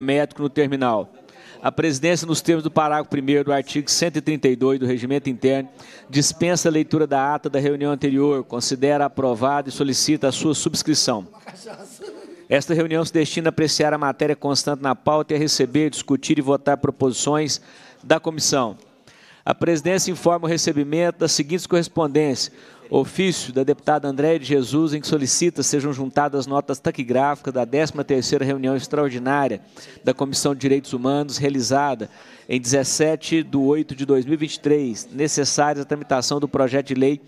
médico no terminal. A presidência, nos termos do parágrafo 1 do artigo 132 do Regimento Interno, dispensa a leitura da ata da reunião anterior, considera aprovada e solicita a sua subscrição. Esta reunião se destina a apreciar a matéria constante na pauta e a receber, discutir e votar proposições da comissão. A presidência informa o recebimento das seguintes correspondências. Ofício da deputada Andréia de Jesus, em que solicita sejam juntadas notas taquigráficas da 13ª reunião extraordinária da Comissão de Direitos Humanos, realizada em 17 de 8 de 2023, necessárias à tramitação do projeto de lei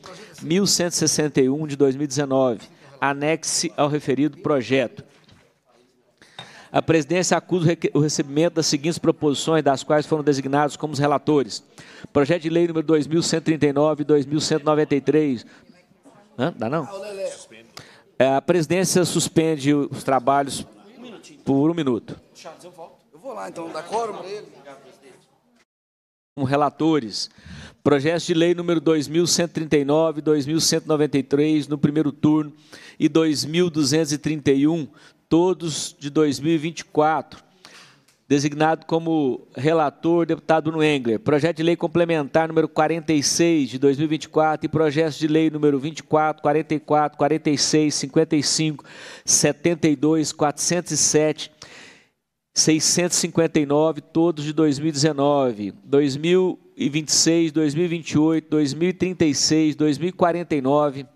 1161 de 2019, anexe ao referido projeto. A presidência acusa o recebimento das seguintes proposições, das quais foram designados como os relatores. Projeto de lei número 2139 e 2193. Hã? Dá não? É, a presidência suspende os trabalhos por um minuto. eu vou lá, então, dá quórum para ele como relatores. Projeto de lei número 2139, 2193 no primeiro turno e 2231 todos de 2024. Designado como relator, deputado Engler Projeto de lei complementar número 46 de 2024 e projetos de lei número 24, 44, 46, 55, 72, 407, 659, todos de 2019. 2026, 2028, 2036, 2049,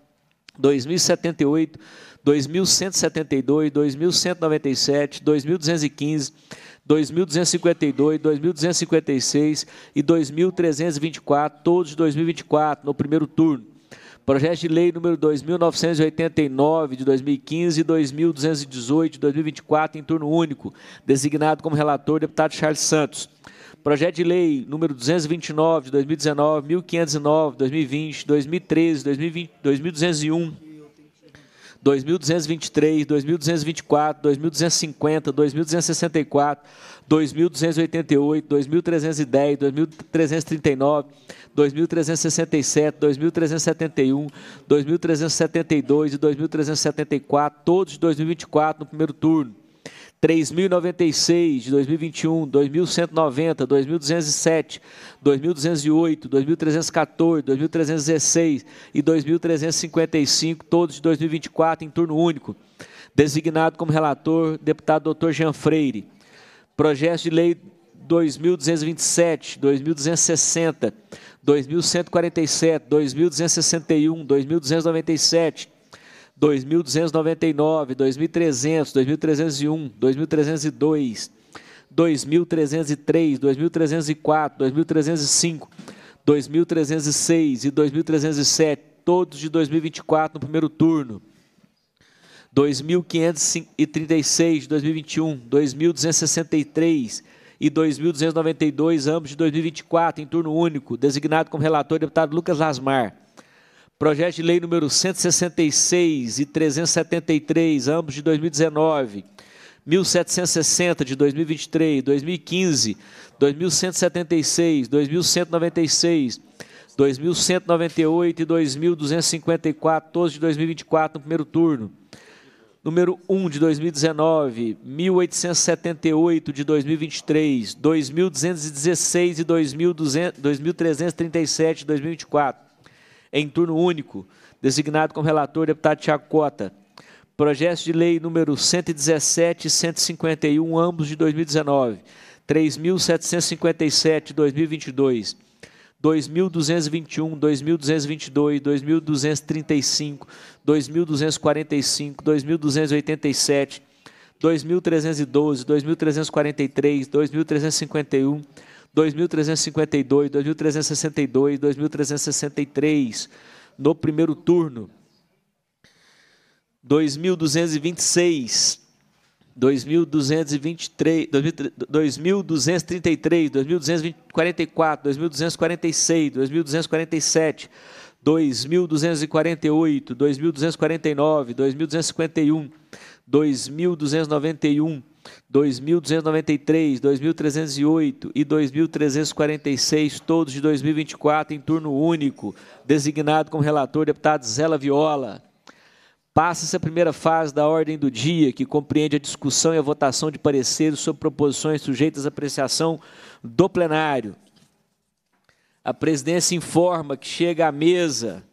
2078, 2172, 2197, 2215, 2252, 2256 e 2324, todos de 2024, no primeiro turno. Projeto de lei número 2989 de 2015 e 2218 de 2024 em turno único, designado como relator deputado Charles Santos. Projeto de lei número 229 de 2019, 1509, 2020, 2013, 2020, 2201 2223, 2224, 2250, 2264, 2288, 2310, 2339, 2367, 2371, 2372 e 2374, todos de 2024 no primeiro turno. 3.096 de 2021, 2.190, 2.207, 2.208, 2.314, 2.316 e 2.355, todos de 2024 em turno único. Designado como relator, deputado Dr. Jean Freire. Projeto de lei 2.227, 2.260, 2.147, 2.261, 2.297, 2.299, 2.300, 2.301, 2.302, 2.303, 2.304, 2.305, 2.306 e 2.307, todos de 2024 no primeiro turno. 2.536 de 2021, 2.263 e 2.292, ambos de 2024, em turno único, designado como relator deputado Lucas Lasmar. Projeto de lei número 166 e 373, ambos de 2019, 1760 de 2023, 2015, 2176, 2196, 2198 e 2254, todos de 2024 no primeiro turno. Número 1 de 2019, 1878 de 2023, 2216 e 2200, 2337 de 2024 em turno único, designado como relator deputado Tiago Cota. Projetos de lei número 117 e 151, ambos de 2019, 3.757 de 2022, 2.221, 2.222, 2.235, 2.245, 2.287, 2.312, 2.343, 2.351, 2.352, 2.362, 2.363 no primeiro turno. 2.226, 2.223, 2.233, 2.244, 2.246, 2.247, 2.248, 2.249, 2.251, 2.291, 2.293, 2.308 e 2.346, todos de 2024, em turno único, designado como relator deputado Zela Viola. Passa-se a primeira fase da ordem do dia, que compreende a discussão e a votação de pareceres sobre proposições sujeitas à apreciação do plenário. A presidência informa que chega à mesa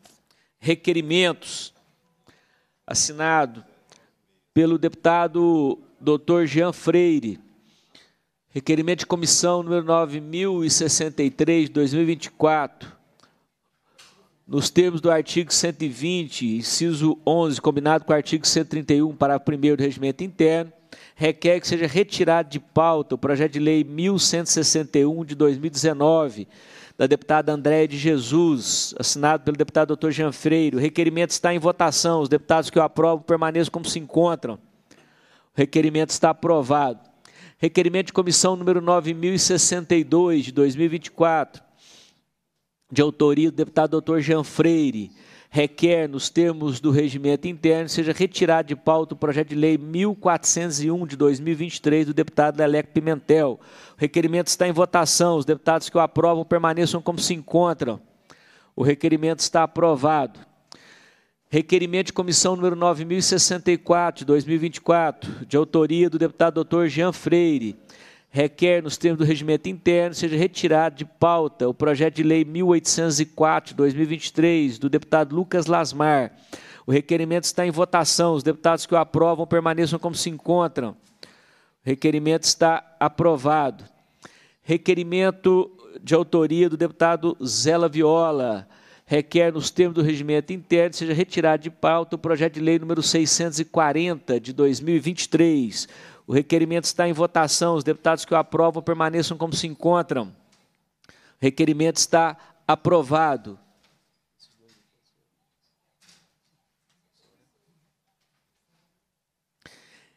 requerimentos assinado pelo deputado Dr. Jean Freire. Requerimento de comissão número 9063, 2024. Nos termos do artigo 120, inciso 11, combinado com o artigo 131, parágrafo 1 do Regimento Interno, requer que seja retirado de pauta o projeto de lei 1161 de 2019, da deputada Andréia de Jesus, assinado pelo deputado Dr. Jean Freire. O requerimento está em votação. Os deputados que o aprovam permaneçam como se encontram. O requerimento está aprovado. Requerimento de comissão número 9062 de 2024, de autoria do deputado doutor Jean Freire, requer, nos termos do regimento interno, seja retirado de pauta o projeto de lei 1401 de 2023 do deputado Leleco Pimentel. O requerimento está em votação. Os deputados que o aprovam permaneçam como se encontram. O requerimento está aprovado. Requerimento de comissão número 9064, de 2024, de autoria do deputado doutor Jean Freire. Requer, nos termos do regimento interno, seja retirado de pauta o projeto de lei 1804, 2023, do deputado Lucas Lasmar. O requerimento está em votação. Os deputados que o aprovam permaneçam como se encontram. O requerimento está aprovado. Requerimento de autoria do deputado Zela Viola requer, nos termos do regimento interno, seja retirado de pauta o projeto de lei número 640 de 2023. O requerimento está em votação. Os deputados que o aprovam permaneçam como se encontram. O requerimento está aprovado.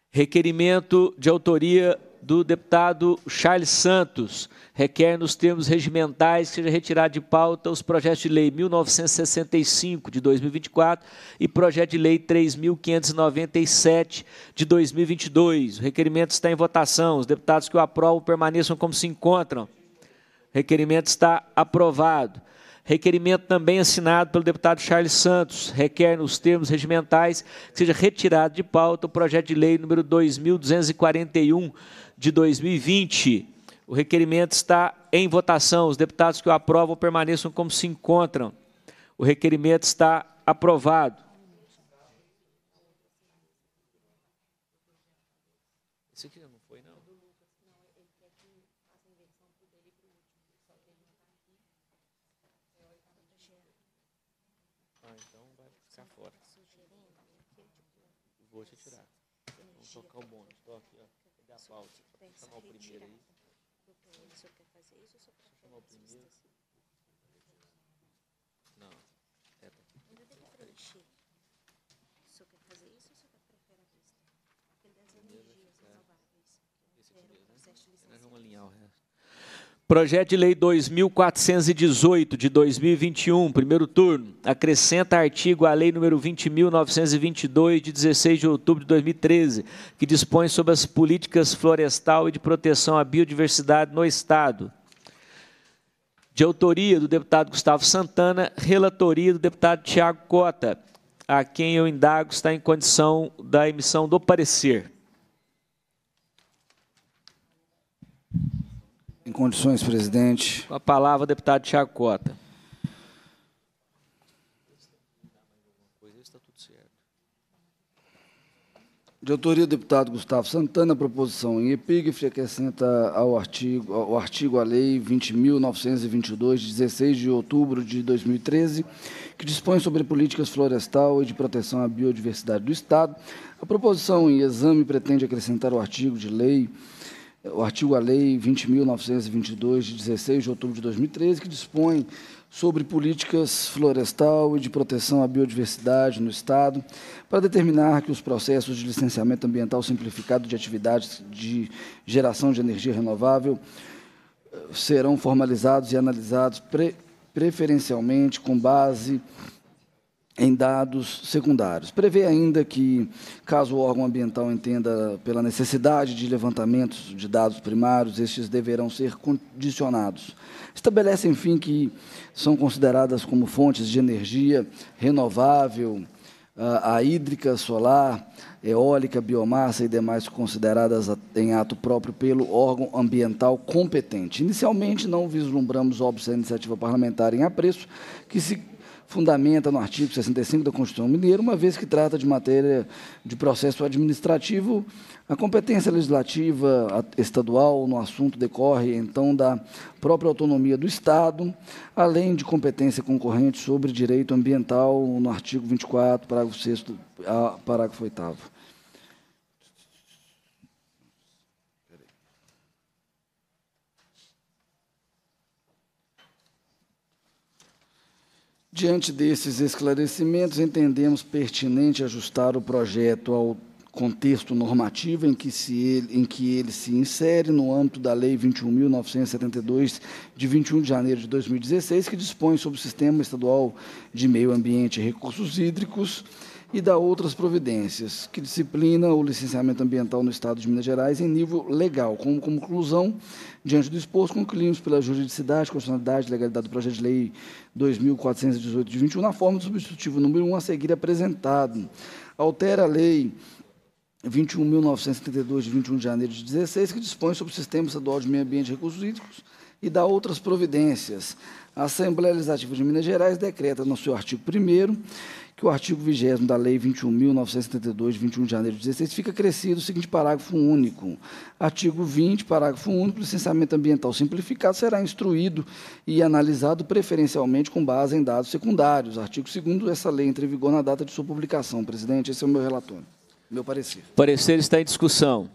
Requerimento de autoria do deputado Charles Santos. Requer, nos termos regimentais, que seja retirado de pauta os projetos de lei 1965 de 2024 e projeto de lei 3597 de 2022. O requerimento está em votação. Os deputados que o aprovam permaneçam como se encontram. O requerimento está aprovado. Requerimento também assinado pelo deputado Charles Santos. Requer, nos termos regimentais, que seja retirado de pauta o projeto de lei número 2241 de 2020. O requerimento está em votação. Os deputados que o aprovam permaneçam como se encontram. O requerimento está aprovado. Vamos alinhar o resto. Projeto de Lei 2418 de 2021, primeiro turno, acrescenta artigo à Lei número 20922 de 16 de outubro de 2013, que dispõe sobre as políticas florestal e de proteção à biodiversidade no estado. De autoria do deputado Gustavo Santana, relatoria do deputado Tiago Cota, a quem eu indago está em condição da emissão do parecer. Em condições, presidente. Com a palavra, deputado Tiago Cota. De autoria do deputado Gustavo Santana, a proposição em epígrafe acrescenta ao artigo, ao artigo à Lei 20.922, de 16 de outubro de 2013, que dispõe sobre políticas florestal e de proteção à biodiversidade do Estado. A proposição em exame pretende acrescentar o artigo de lei o artigo da Lei 20.922, de 16 de outubro de 2013, que dispõe sobre políticas florestal e de proteção à biodiversidade no Estado, para determinar que os processos de licenciamento ambiental simplificado de atividades de geração de energia renovável eh, serão formalizados e analisados pre preferencialmente com base em dados secundários. Prevê ainda que, caso o órgão ambiental entenda pela necessidade de levantamentos de dados primários, estes deverão ser condicionados. Estabelece, enfim, que são consideradas como fontes de energia renovável, ah, a hídrica, solar, eólica, biomassa e demais consideradas em ato próprio pelo órgão ambiental competente. Inicialmente, não vislumbramos, óbvio, a iniciativa parlamentar em apreço, que se fundamenta no artigo 65 da Constituição Mineira, uma vez que trata de matéria de processo administrativo, a competência legislativa estadual no assunto decorre, então, da própria autonomia do Estado, além de competência concorrente sobre direito ambiental no artigo 24, parágrafo 6 parágrafo 8 Diante desses esclarecimentos, entendemos pertinente ajustar o projeto ao contexto normativo em que, se ele, em que ele se insere no âmbito da Lei 21.972, de 21 de janeiro de 2016, que dispõe sobre o Sistema Estadual de Meio Ambiente e Recursos Hídricos, e dá outras providências, que disciplina o licenciamento ambiental no Estado de Minas Gerais em nível legal, como conclusão, diante do exposto, concluímos pela juridicidade, constitucionalidade e legalidade do projeto de lei 2.418 de 21, na forma do substitutivo número 1 a seguir apresentado. Altera a lei 21.932, de 21 de janeiro de 16, que dispõe sobre o Sistema Estadual de Meio Ambiente e Recursos Hídricos e dá outras providências. A Assembleia Legislativa de Minas Gerais decreta, no seu artigo 1 o artigo 20 da Lei 21.972, 21 de janeiro de 16, fica acrescido o seguinte parágrafo único. Artigo 20, parágrafo único, licenciamento ambiental simplificado será instruído e analisado preferencialmente com base em dados secundários. Artigo 2 essa lei entra em vigor na data de sua publicação. Presidente, esse é o meu relatório, meu parecer. O parecer está em discussão.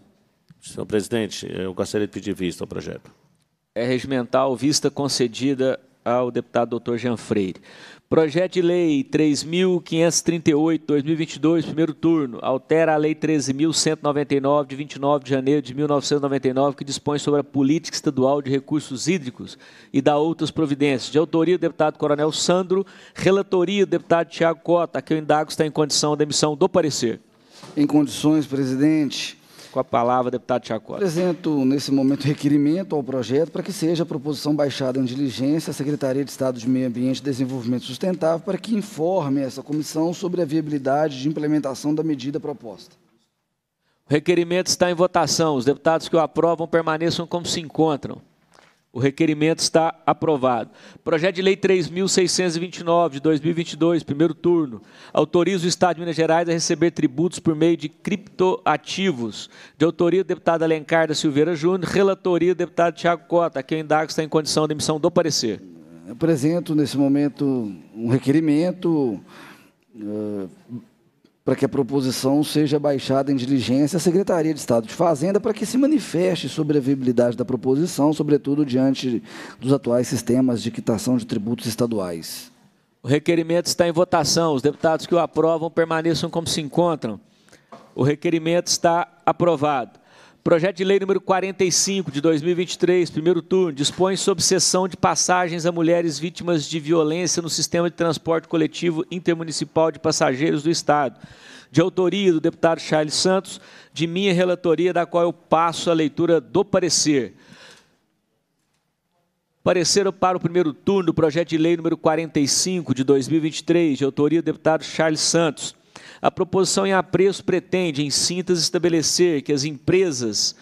Senhor presidente, eu gostaria de pedir vista ao projeto. É regimental, vista concedida ao deputado doutor Jean Freire. Projeto de Lei 3.538, 2022, primeiro turno, altera a Lei 13.199, de 29 de janeiro de 1999, que dispõe sobre a política estadual de recursos hídricos e dá outras providências. De autoria do deputado Coronel Sandro, relatoria do deputado Tiago Cota, que eu indago está em condição da emissão do parecer. Em condições, presidente. Com a palavra, deputado Chacota. Apresento, nesse momento, requerimento ao projeto para que seja a proposição baixada em diligência à Secretaria de Estado de Meio Ambiente e Desenvolvimento Sustentável para que informe essa comissão sobre a viabilidade de implementação da medida proposta. O requerimento está em votação. Os deputados que o aprovam permaneçam como se encontram. O requerimento está aprovado. Projeto de Lei 3.629 de 2022, primeiro turno. Autoriza o Estado de Minas Gerais a receber tributos por meio de criptoativos. De autoria do deputado Alencar da Silveira Júnior, relatoria do deputado Tiago Cota, a quem o INDAX está em condição de emissão do parecer. Apresento nesse momento um requerimento uh, para que a proposição seja baixada em diligência à Secretaria de Estado de Fazenda para que se manifeste sobre a viabilidade da proposição, sobretudo diante dos atuais sistemas de quitação de tributos estaduais. O requerimento está em votação. Os deputados que o aprovam permaneçam como se encontram. O requerimento está aprovado. Projeto de Lei número 45 de 2023, primeiro turno, dispõe sobre cessão de passagens a mulheres vítimas de violência no sistema de transporte coletivo intermunicipal de passageiros do Estado. De autoria do deputado Charles Santos, de minha relatoria, da qual eu passo a leitura do parecer. Parecer para o primeiro turno do projeto de lei número 45 de 2023, de autoria do deputado Charles Santos a proposição em apreço pretende, em síntese, estabelecer que as empresas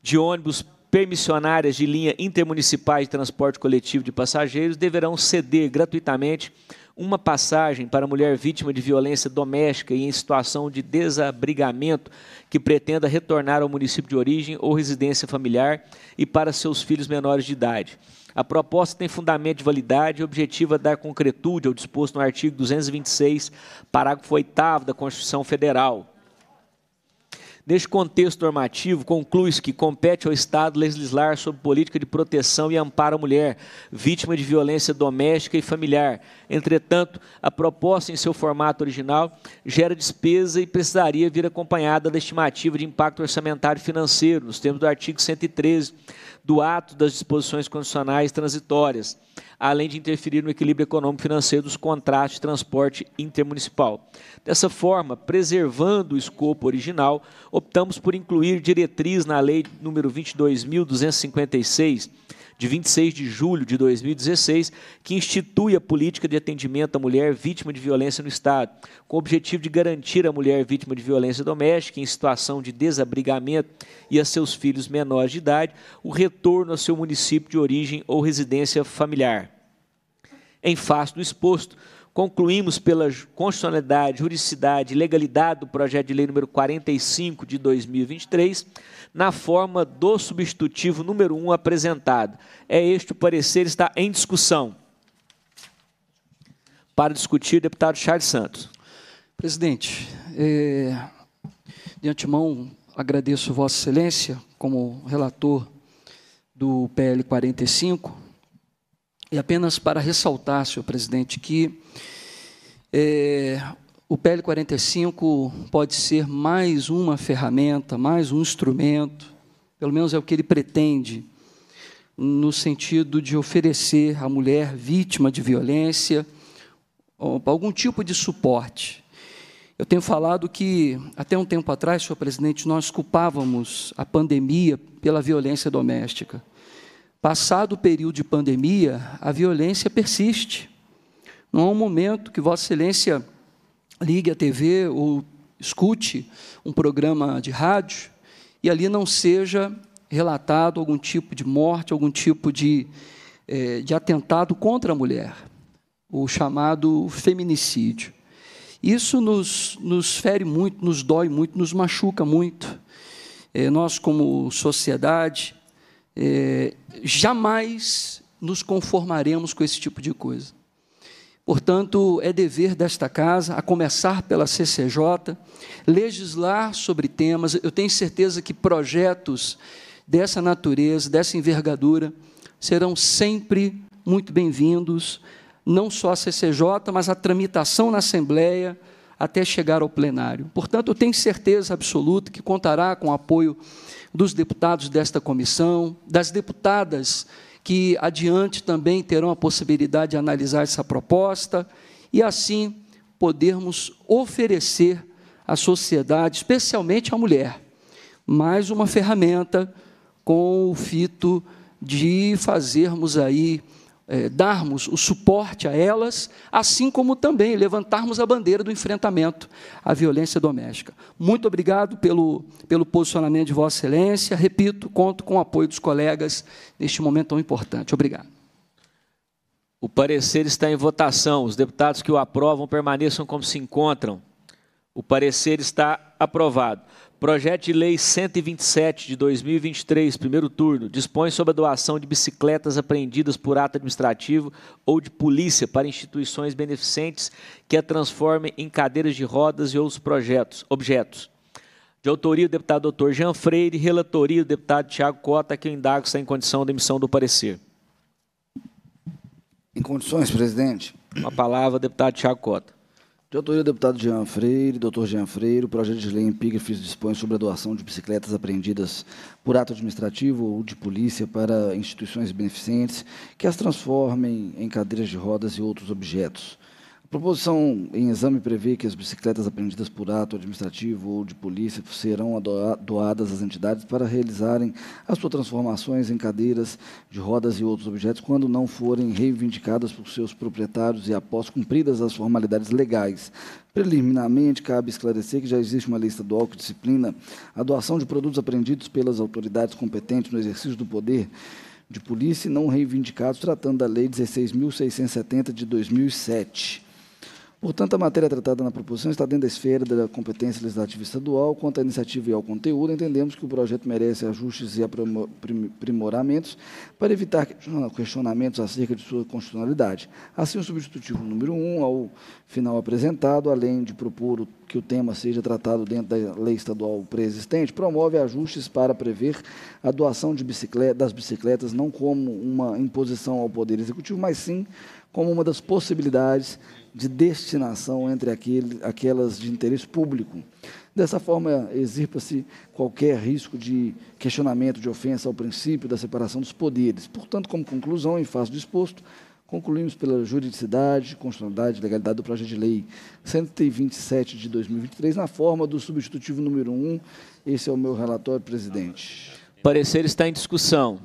de ônibus permissionárias de linha intermunicipais de transporte coletivo de passageiros deverão ceder gratuitamente uma passagem para mulher vítima de violência doméstica e em situação de desabrigamento que pretenda retornar ao município de origem ou residência familiar e para seus filhos menores de idade. A proposta tem fundamento de validade e objetiva é dar concretude ao disposto no artigo 226, parágrafo 8 da Constituição Federal. Neste contexto normativo, conclui-se que compete ao Estado legislar sobre política de proteção e amparo à mulher, vítima de violência doméstica e familiar. Entretanto, a proposta em seu formato original gera despesa e precisaria vir acompanhada da estimativa de impacto orçamentário financeiro, nos termos do artigo 113 do ato das disposições condicionais transitórias, além de interferir no equilíbrio econômico-financeiro dos contratos de transporte intermunicipal. Dessa forma, preservando o escopo original, optamos por incluir diretriz na Lei nº 22.256, de 26 de julho de 2016, que institui a política de atendimento à mulher vítima de violência no Estado, com o objetivo de garantir à mulher vítima de violência doméstica em situação de desabrigamento e a seus filhos menores de idade o retorno ao seu município de origem ou residência familiar. Em face do exposto, concluímos pela constitucionalidade, juridicidade e legalidade do projeto de lei número 45 de 2023, na forma do substitutivo número 1 apresentado. É este o parecer, está em discussão. Para discutir, deputado Charles Santos. Presidente, é, de antemão, agradeço Vossa Excelência como relator do PL 45 e apenas para ressaltar, senhor presidente, que é, o PL 45 pode ser mais uma ferramenta, mais um instrumento, pelo menos é o que ele pretende, no sentido de oferecer à mulher vítima de violência algum tipo de suporte. Eu tenho falado que, até um tempo atrás, senhor presidente, nós culpávamos a pandemia pela violência doméstica. Passado o período de pandemia, a violência persiste. Não há um momento que Vossa Excelência ligue a TV ou escute um programa de rádio e ali não seja relatado algum tipo de morte, algum tipo de, eh, de atentado contra a mulher, o chamado feminicídio. Isso nos, nos fere muito, nos dói muito, nos machuca muito. Eh, nós, como sociedade, é, jamais nos conformaremos com esse tipo de coisa. Portanto, é dever desta casa, a começar pela CCJ, legislar sobre temas. Eu tenho certeza que projetos dessa natureza, dessa envergadura, serão sempre muito bem-vindos, não só a CCJ, mas a tramitação na Assembleia até chegar ao plenário. Portanto, eu tenho certeza absoluta que contará com o apoio dos deputados desta comissão, das deputadas que adiante também terão a possibilidade de analisar essa proposta e assim podermos oferecer à sociedade, especialmente à mulher, mais uma ferramenta com o fito de fazermos aí é, darmos o suporte a elas, assim como também levantarmos a bandeira do enfrentamento à violência doméstica. Muito obrigado pelo, pelo posicionamento de Vossa Excelência. Repito, conto com o apoio dos colegas neste momento tão importante. Obrigado. O parecer está em votação. Os deputados que o aprovam permaneçam como se encontram. O parecer está aprovado. Projeto de Lei 127 de 2023, primeiro turno, dispõe sobre a doação de bicicletas apreendidas por ato administrativo ou de polícia para instituições beneficentes que a transformem em cadeiras de rodas e outros projetos, objetos. De autoria do deputado doutor Jean Freire, relatoria do deputado Tiago Cota, que eu indago se em condição da emissão do parecer. Em condições, presidente. Uma palavra, deputado Tiago Cota. De autoria do deputado Jean Freire, doutor Jean Freire, o projeto de lei em epígrafes dispõe sobre a doação de bicicletas apreendidas por ato administrativo ou de polícia para instituições beneficentes que as transformem em cadeiras de rodas e outros objetos. A proposição em exame prevê que as bicicletas apreendidas por ato administrativo ou de polícia serão doadas às entidades para realizarem as suas transformações em cadeiras de rodas e outros objetos quando não forem reivindicadas por seus proprietários e após cumpridas as formalidades legais. Preliminarmente, cabe esclarecer que já existe uma lei estadual que disciplina a doação de produtos apreendidos pelas autoridades competentes no exercício do poder de polícia e não reivindicados, tratando da Lei 16.670 de 2007. Portanto, a matéria tratada na proposição está dentro da esfera da competência legislativa estadual. Quanto à iniciativa e ao conteúdo, entendemos que o projeto merece ajustes e aprimoramentos para evitar questionamentos acerca de sua constitucionalidade. Assim, o substitutivo número 1 um, ao final apresentado, além de propor que o tema seja tratado dentro da lei estadual pré-existente, promove ajustes para prever a doação bicicleta, das bicicletas não como uma imposição ao Poder Executivo, mas sim como uma das possibilidades de destinação entre aquele, aquelas de interesse público. Dessa forma, exirpa-se qualquer risco de questionamento, de ofensa ao princípio da separação dos poderes. Portanto, como conclusão, em face do exposto, concluímos pela juridicidade, constitucionalidade e legalidade do projeto de lei 127 de 2023, na forma do substitutivo número 1. Esse é o meu relatório, presidente. Parecer está em discussão.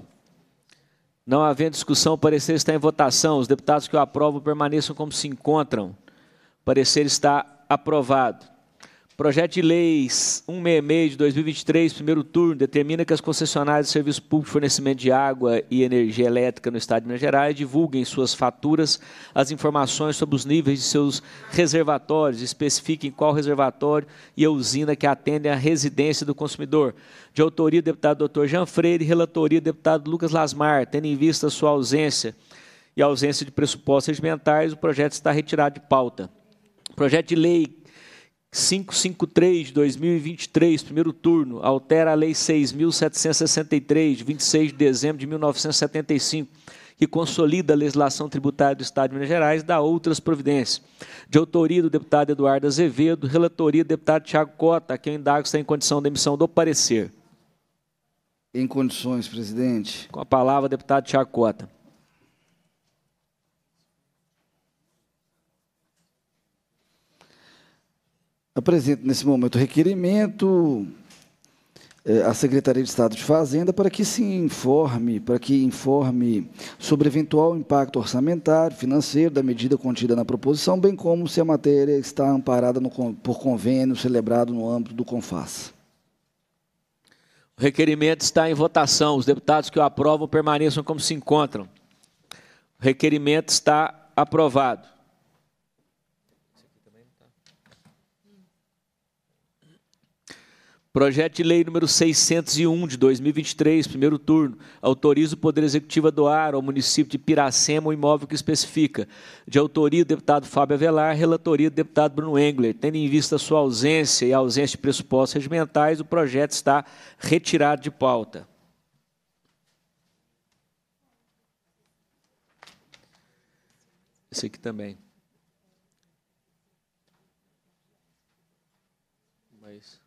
Não havendo discussão, o parecer está em votação. Os deputados que o aprovam permaneçam como se encontram. O parecer está aprovado. Projeto de Leis 166 de 2023, primeiro turno, determina que as concessionárias de serviço público de fornecimento de água e energia elétrica no Estado de Minas Gerais divulguem em suas faturas as informações sobre os níveis de seus reservatórios, especifiquem qual reservatório e a usina que atendem à residência do consumidor. De autoria do deputado Dr. Jean Freire, relatoria do deputado Lucas Lasmar, tendo em vista sua ausência e ausência de pressupostos regimentais, o projeto está retirado de pauta. Projeto de Lei 553 2023, primeiro turno, altera a Lei 6.763, de 26 de dezembro de 1975, que consolida a legislação tributária do Estado de Minas Gerais e dá outras providências. De autoria do deputado Eduardo Azevedo, relatoria do deputado Tiago Cota, que eu indago está em condição de emissão do parecer. Em condições, presidente. Com a palavra, deputado Tiago Cota. Apresento nesse momento o requerimento eh, à Secretaria de Estado de Fazenda para que se informe, para que informe sobre eventual impacto orçamentário, financeiro da medida contida na proposição, bem como se a matéria está amparada no, por convênio celebrado no âmbito do CONFAS. O requerimento está em votação. Os deputados que o aprovam permaneçam como se encontram. O requerimento está aprovado. Projeto de Lei número 601 de 2023, primeiro turno, autoriza o Poder Executivo a doar ao município de Piracema o imóvel que especifica. De autoria do deputado Fábio Avelar, relatoria do deputado Bruno Engler. Tendo em vista sua ausência e a ausência de pressupostos regimentais, o projeto está retirado de pauta. Esse aqui também. Mas...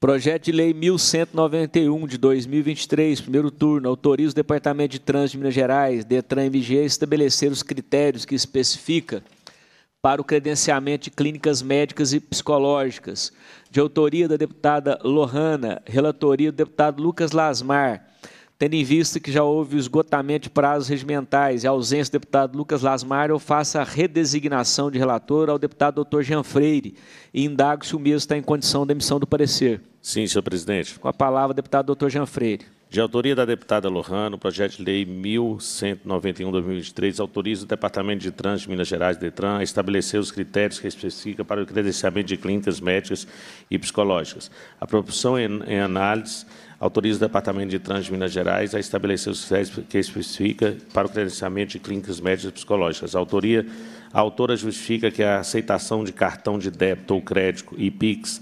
Projeto de Lei 1191 de 2023, primeiro turno, autoriza o Departamento de Trânsito de Minas Gerais, Detran e MG, a estabelecer os critérios que especifica para o credenciamento de clínicas médicas e psicológicas. De autoria da deputada Lohana, relatoria do deputado Lucas Lasmar tendo em vista que já houve o esgotamento de prazos regimentais e ausência do deputado Lucas Lasmar, eu faço a redesignação de relator ao deputado doutor Jean Freire e indago se o mesmo está em condição de emissão do parecer. Sim, senhor presidente. Com a palavra, deputado doutor Jean Freire. De autoria da deputada Lohan, o projeto de lei 1191-2023 autoriza o Departamento de Trânsito de Minas Gerais, DETRAN, a estabelecer os critérios que especifica para o credenciamento de clínicas médicas e psicológicas. A proporção em análise autoriza o Departamento de Trânsito de Minas Gerais a estabelecer os critérios que especifica para o credenciamento de clínicas médicas psicológicas. A, autoria, a autora justifica que a aceitação de cartão de débito ou crédito e PIX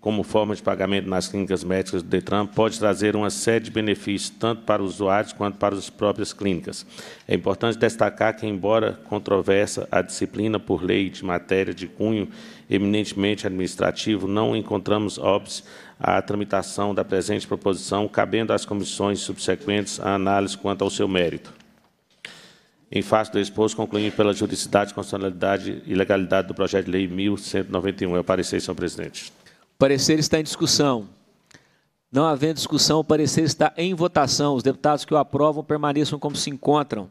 como forma de pagamento nas clínicas médicas do DETRAN pode trazer uma série de benefícios tanto para os usuários quanto para as próprias clínicas. É importante destacar que, embora controversa a disciplina por lei de matéria de cunho eminentemente administrativo, não encontramos óbvio à tramitação da presente proposição, cabendo às comissões subsequentes a análise quanto ao seu mérito. Em face do exposto, concluindo pela juridicidade, constitucionalidade e legalidade do projeto de lei 1191. É o parecer, senhor presidente. O parecer está em discussão. Não havendo discussão, o parecer está em votação. Os deputados que o aprovam permaneçam como se encontram.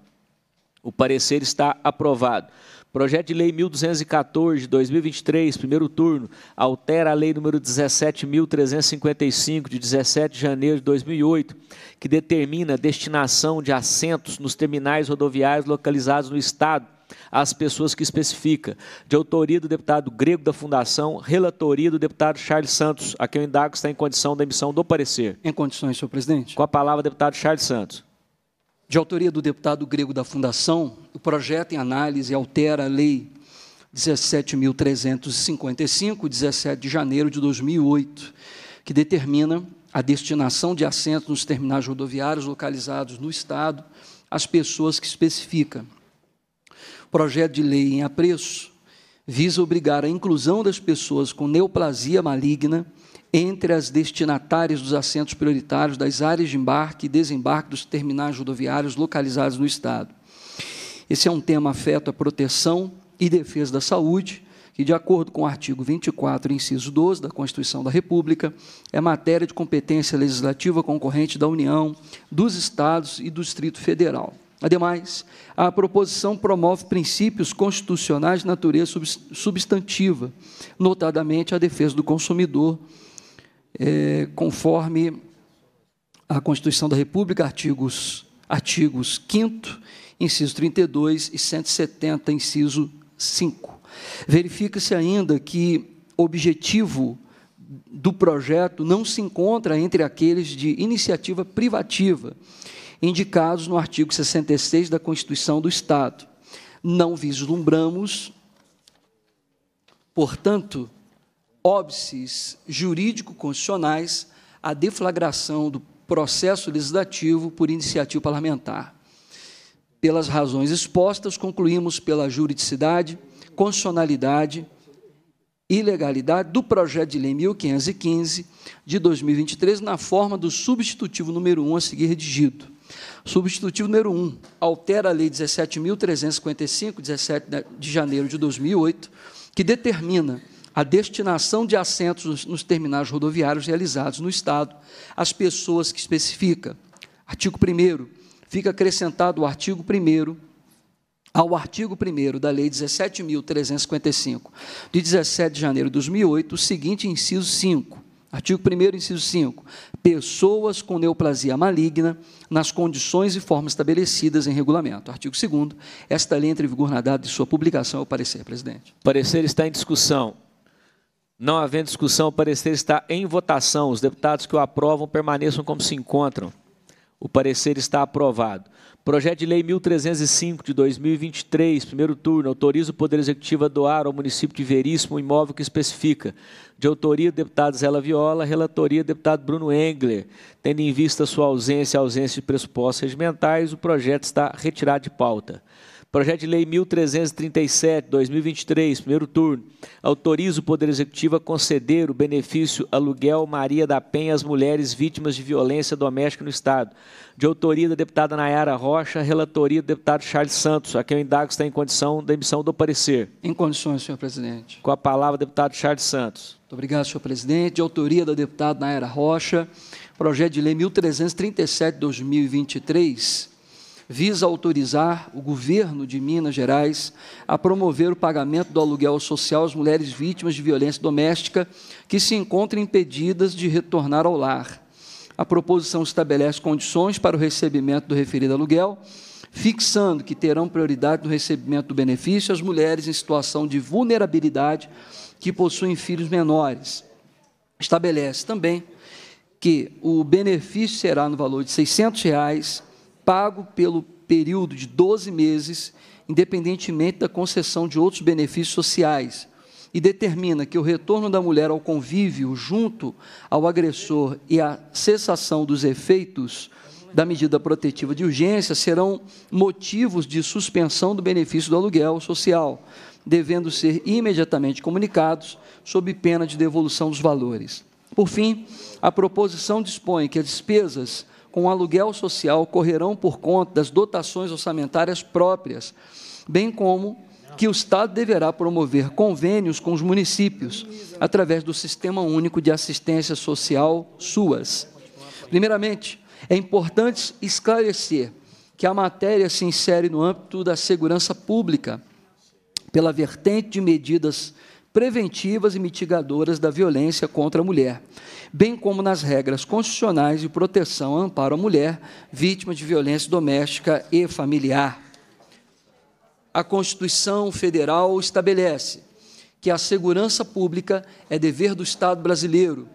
O parecer está aprovado. Projeto de Lei 1214 de 2023, primeiro turno, altera a Lei número 17.355 de 17 de janeiro de 2008, que determina a destinação de assentos nos terminais rodoviários localizados no estado às pessoas que especifica, de autoria do deputado Grego da Fundação, relatoria do deputado Charles Santos, a quem o indago está em condição da emissão do parecer. Em condições, senhor presidente. Com a palavra, deputado Charles Santos. De autoria do deputado grego da Fundação, o projeto em análise altera a Lei 17.355, 17 de janeiro de 2008, que determina a destinação de assentos nos terminais rodoviários localizados no Estado às pessoas que especifica. O projeto de lei em apreço visa obrigar a inclusão das pessoas com neoplasia maligna entre as destinatárias dos assentos prioritários das áreas de embarque e desembarque dos terminais rodoviários localizados no Estado. Esse é um tema afeto à proteção e defesa da saúde, que, de acordo com o artigo 24, inciso 12 da Constituição da República, é matéria de competência legislativa concorrente da União, dos Estados e do Distrito Federal. Ademais, a proposição promove princípios constitucionais de natureza substantiva, notadamente a defesa do consumidor, é, conforme a Constituição da República, artigos, artigos 5 inciso 32 e 170, inciso 5. Verifica-se ainda que objetivo do projeto não se encontra entre aqueles de iniciativa privativa indicados no artigo 66 da Constituição do Estado. Não vislumbramos, portanto, óbices jurídico-constitucionais à deflagração do processo legislativo por iniciativa parlamentar. Pelas razões expostas, concluímos pela juridicidade, constitucionalidade e legalidade do projeto de lei 1515 de 2023 na forma do substitutivo número 1 a seguir redigido. Substitutivo número 1, altera a Lei 17.355, 17 né, de janeiro de 2008, que determina a destinação de assentos nos terminais rodoviários realizados no Estado às pessoas que especifica. Artigo 1 fica acrescentado o artigo 1 ao artigo 1 da Lei 17.355, de 17 de janeiro de 2008, o seguinte inciso 5. Artigo 1 inciso 5. Pessoas com neoplasia maligna nas condições e formas estabelecidas em regulamento. Artigo 2 Esta lei é entra em vigor na data de sua publicação. ou o parecer, presidente. O parecer está em discussão. Não havendo discussão, o parecer está em votação. Os deputados que o aprovam permaneçam como se encontram. O parecer está aprovado. Projeto de Lei 1305 de 2023, primeiro turno, autoriza o Poder Executivo a doar ao município de Veríssimo o imóvel que especifica. De autoria, deputado Zela Viola, relatoria, deputado Bruno Engler. Tendo em vista sua ausência e ausência de pressupostos regimentais, o projeto está retirado de pauta. Projeto de Lei 1337, 2023, primeiro turno, autoriza o Poder Executivo a conceder o benefício aluguel Maria da Penha às mulheres vítimas de violência doméstica no Estado. De autoria da deputada Nayara Rocha, relatoria do deputado Charles Santos, a quem eu indago está em condição da emissão do parecer. Em condições, senhor presidente. Com a palavra, deputado Charles Santos. Muito obrigado, senhor presidente. De autoria da deputada Nayara Rocha, projeto de lei 1337, 2023 visa autorizar o governo de Minas Gerais a promover o pagamento do aluguel social às mulheres vítimas de violência doméstica que se encontram impedidas de retornar ao lar. A proposição estabelece condições para o recebimento do referido aluguel, fixando que terão prioridade no recebimento do benefício as mulheres em situação de vulnerabilidade que possuem filhos menores. Estabelece também que o benefício será no valor de R$ 600 reais pago pelo período de 12 meses, independentemente da concessão de outros benefícios sociais, e determina que o retorno da mulher ao convívio junto ao agressor e a cessação dos efeitos da medida protetiva de urgência serão motivos de suspensão do benefício do aluguel social, devendo ser imediatamente comunicados sob pena de devolução dos valores. Por fim, a proposição dispõe que as despesas com aluguel social correrão por conta das dotações orçamentárias próprias, bem como que o Estado deverá promover convênios com os municípios, através do Sistema Único de Assistência Social, SUAS. Primeiramente, é importante esclarecer que a matéria se insere no âmbito da segurança pública, pela vertente de medidas preventivas e mitigadoras da violência contra a mulher, bem como nas regras constitucionais de proteção e amparo à mulher vítima de violência doméstica e familiar. A Constituição Federal estabelece que a segurança pública é dever do Estado brasileiro,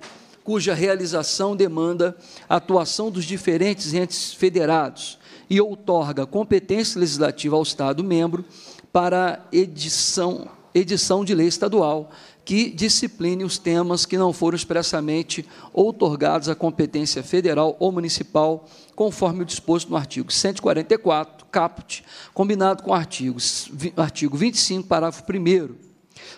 cuja realização demanda a atuação dos diferentes entes federados e outorga competência legislativa ao Estado membro para edição edição de lei estadual que discipline os temas que não foram expressamente outorgados à competência federal ou municipal, conforme o disposto no artigo 144, caput, combinado com o artigo, artigo 25, parágrafo 1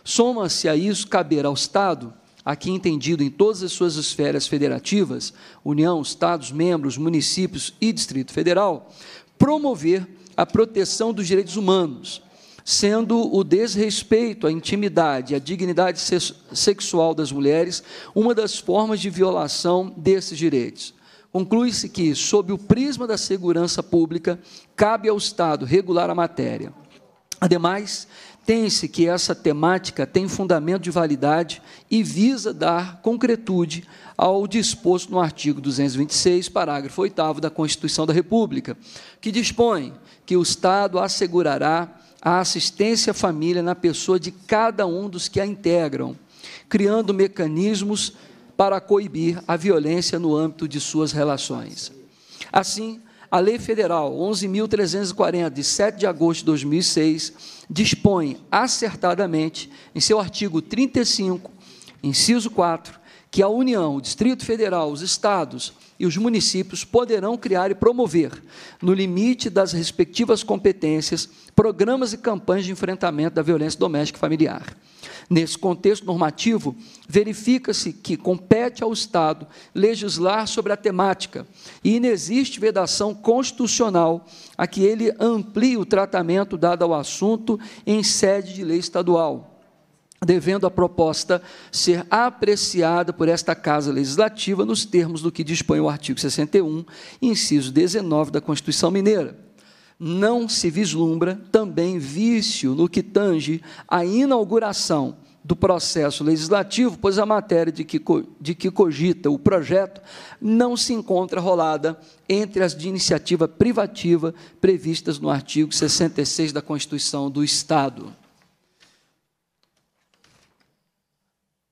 Soma-se a isso caber ao Estado aqui entendido em todas as suas esferas federativas, União, Estados, membros, municípios e Distrito Federal, promover a proteção dos direitos humanos, sendo o desrespeito à intimidade e à dignidade sexual das mulheres uma das formas de violação desses direitos. Conclui-se que, sob o prisma da segurança pública, cabe ao Estado regular a matéria. Ademais, tem-se que essa temática tem fundamento de validade e visa dar concretude ao disposto no artigo 226, parágrafo 8 da Constituição da República, que dispõe que o Estado assegurará a assistência à família na pessoa de cada um dos que a integram, criando mecanismos para coibir a violência no âmbito de suas relações. Assim, a Lei Federal 11.340, de 7 de agosto de 2006, dispõe acertadamente, em seu artigo 35, inciso 4, que a União, o Distrito Federal, os Estados e os municípios poderão criar e promover, no limite das respectivas competências, programas e campanhas de enfrentamento da violência doméstica e familiar. Nesse contexto normativo, verifica-se que compete ao Estado legislar sobre a temática e inexiste vedação constitucional a que ele amplie o tratamento dado ao assunto em sede de lei estadual devendo a proposta ser apreciada por esta Casa Legislativa nos termos do que dispõe o artigo 61, inciso 19 da Constituição Mineira não se vislumbra também vício no que tange à inauguração do processo legislativo, pois a matéria de que, de que cogita o projeto não se encontra rolada entre as de iniciativa privativa previstas no artigo 66 da Constituição do Estado.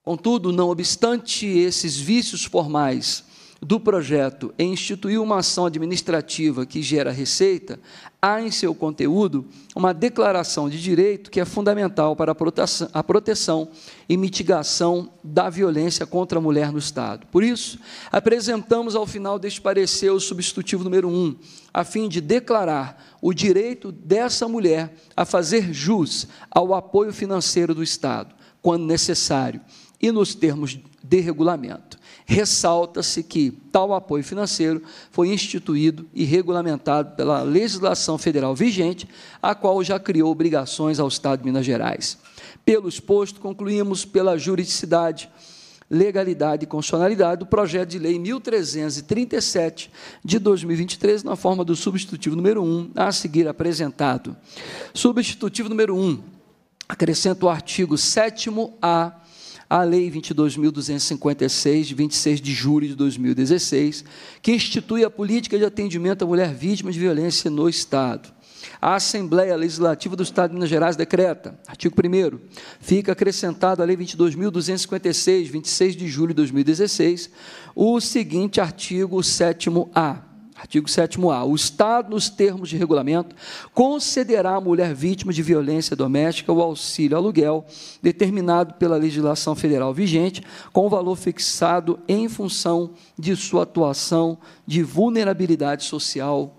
Contudo, não obstante esses vícios formais do projeto é instituir uma ação administrativa que gera receita, há em seu conteúdo uma declaração de direito que é fundamental para a proteção, a proteção e mitigação da violência contra a mulher no Estado. Por isso, apresentamos ao final deste parecer o substitutivo número 1, a fim de declarar o direito dessa mulher a fazer jus ao apoio financeiro do Estado, quando necessário, e nos termos de regulamento. Ressalta-se que tal apoio financeiro foi instituído e regulamentado pela legislação federal vigente, a qual já criou obrigações ao Estado de Minas Gerais. Pelo exposto, concluímos pela juridicidade, legalidade e constitucionalidade do projeto de lei 1337 de 2023, na forma do substitutivo número 1, a seguir apresentado. Substitutivo número 1 acrescenta o artigo 7A a Lei 22.256, de 26 de julho de 2016, que institui a política de atendimento à mulher vítima de violência no Estado. A Assembleia Legislativa do Estado de Minas Gerais decreta, artigo 1 fica acrescentado à Lei 22.256, 26 de julho de 2016, o seguinte artigo 7a. Artigo 7A. O Estado, nos termos de regulamento, concederá à mulher vítima de violência doméstica o auxílio aluguel determinado pela legislação federal vigente, com valor fixado em função de sua atuação de vulnerabilidade social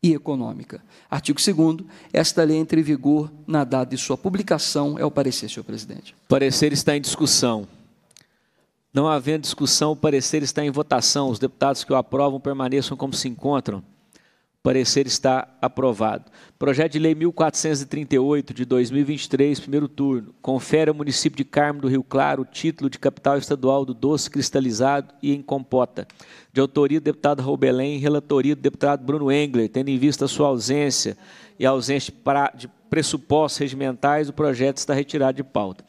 e econômica. Artigo 2 Esta lei entra em vigor na data de sua publicação. É o parecer, senhor presidente. O parecer está em discussão. Não havendo discussão, o parecer está em votação. Os deputados que o aprovam permaneçam como se encontram. O parecer está aprovado. Projeto de Lei 1438 de 2023, primeiro turno. Confere ao município de Carmo do Rio Claro o título de capital estadual do doce cristalizado e em compota. De autoria do deputado Robelém, relatoria do deputado Bruno Engler, tendo em vista sua ausência e ausência de pressupostos regimentais, o projeto está retirado de pauta.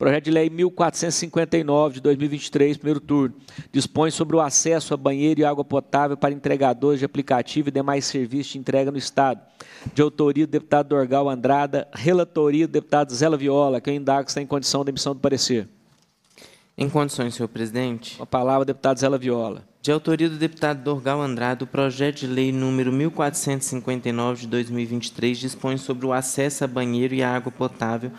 Projeto de Lei 1459 de 2023, primeiro turno, dispõe sobre o acesso a banheiro e água potável para entregadores de aplicativo e demais serviços de entrega no Estado. De autoria do deputado Dorgal Andrada, relatoria do deputado Zela Viola, que eu é indago está em condição de emissão do parecer. Em condições, senhor presidente. Com a palavra, deputado Zela Viola. De autoria do deputado Dorgal Andrade, o projeto de lei número 1459 de 2023 dispõe sobre o acesso a banheiro e água potável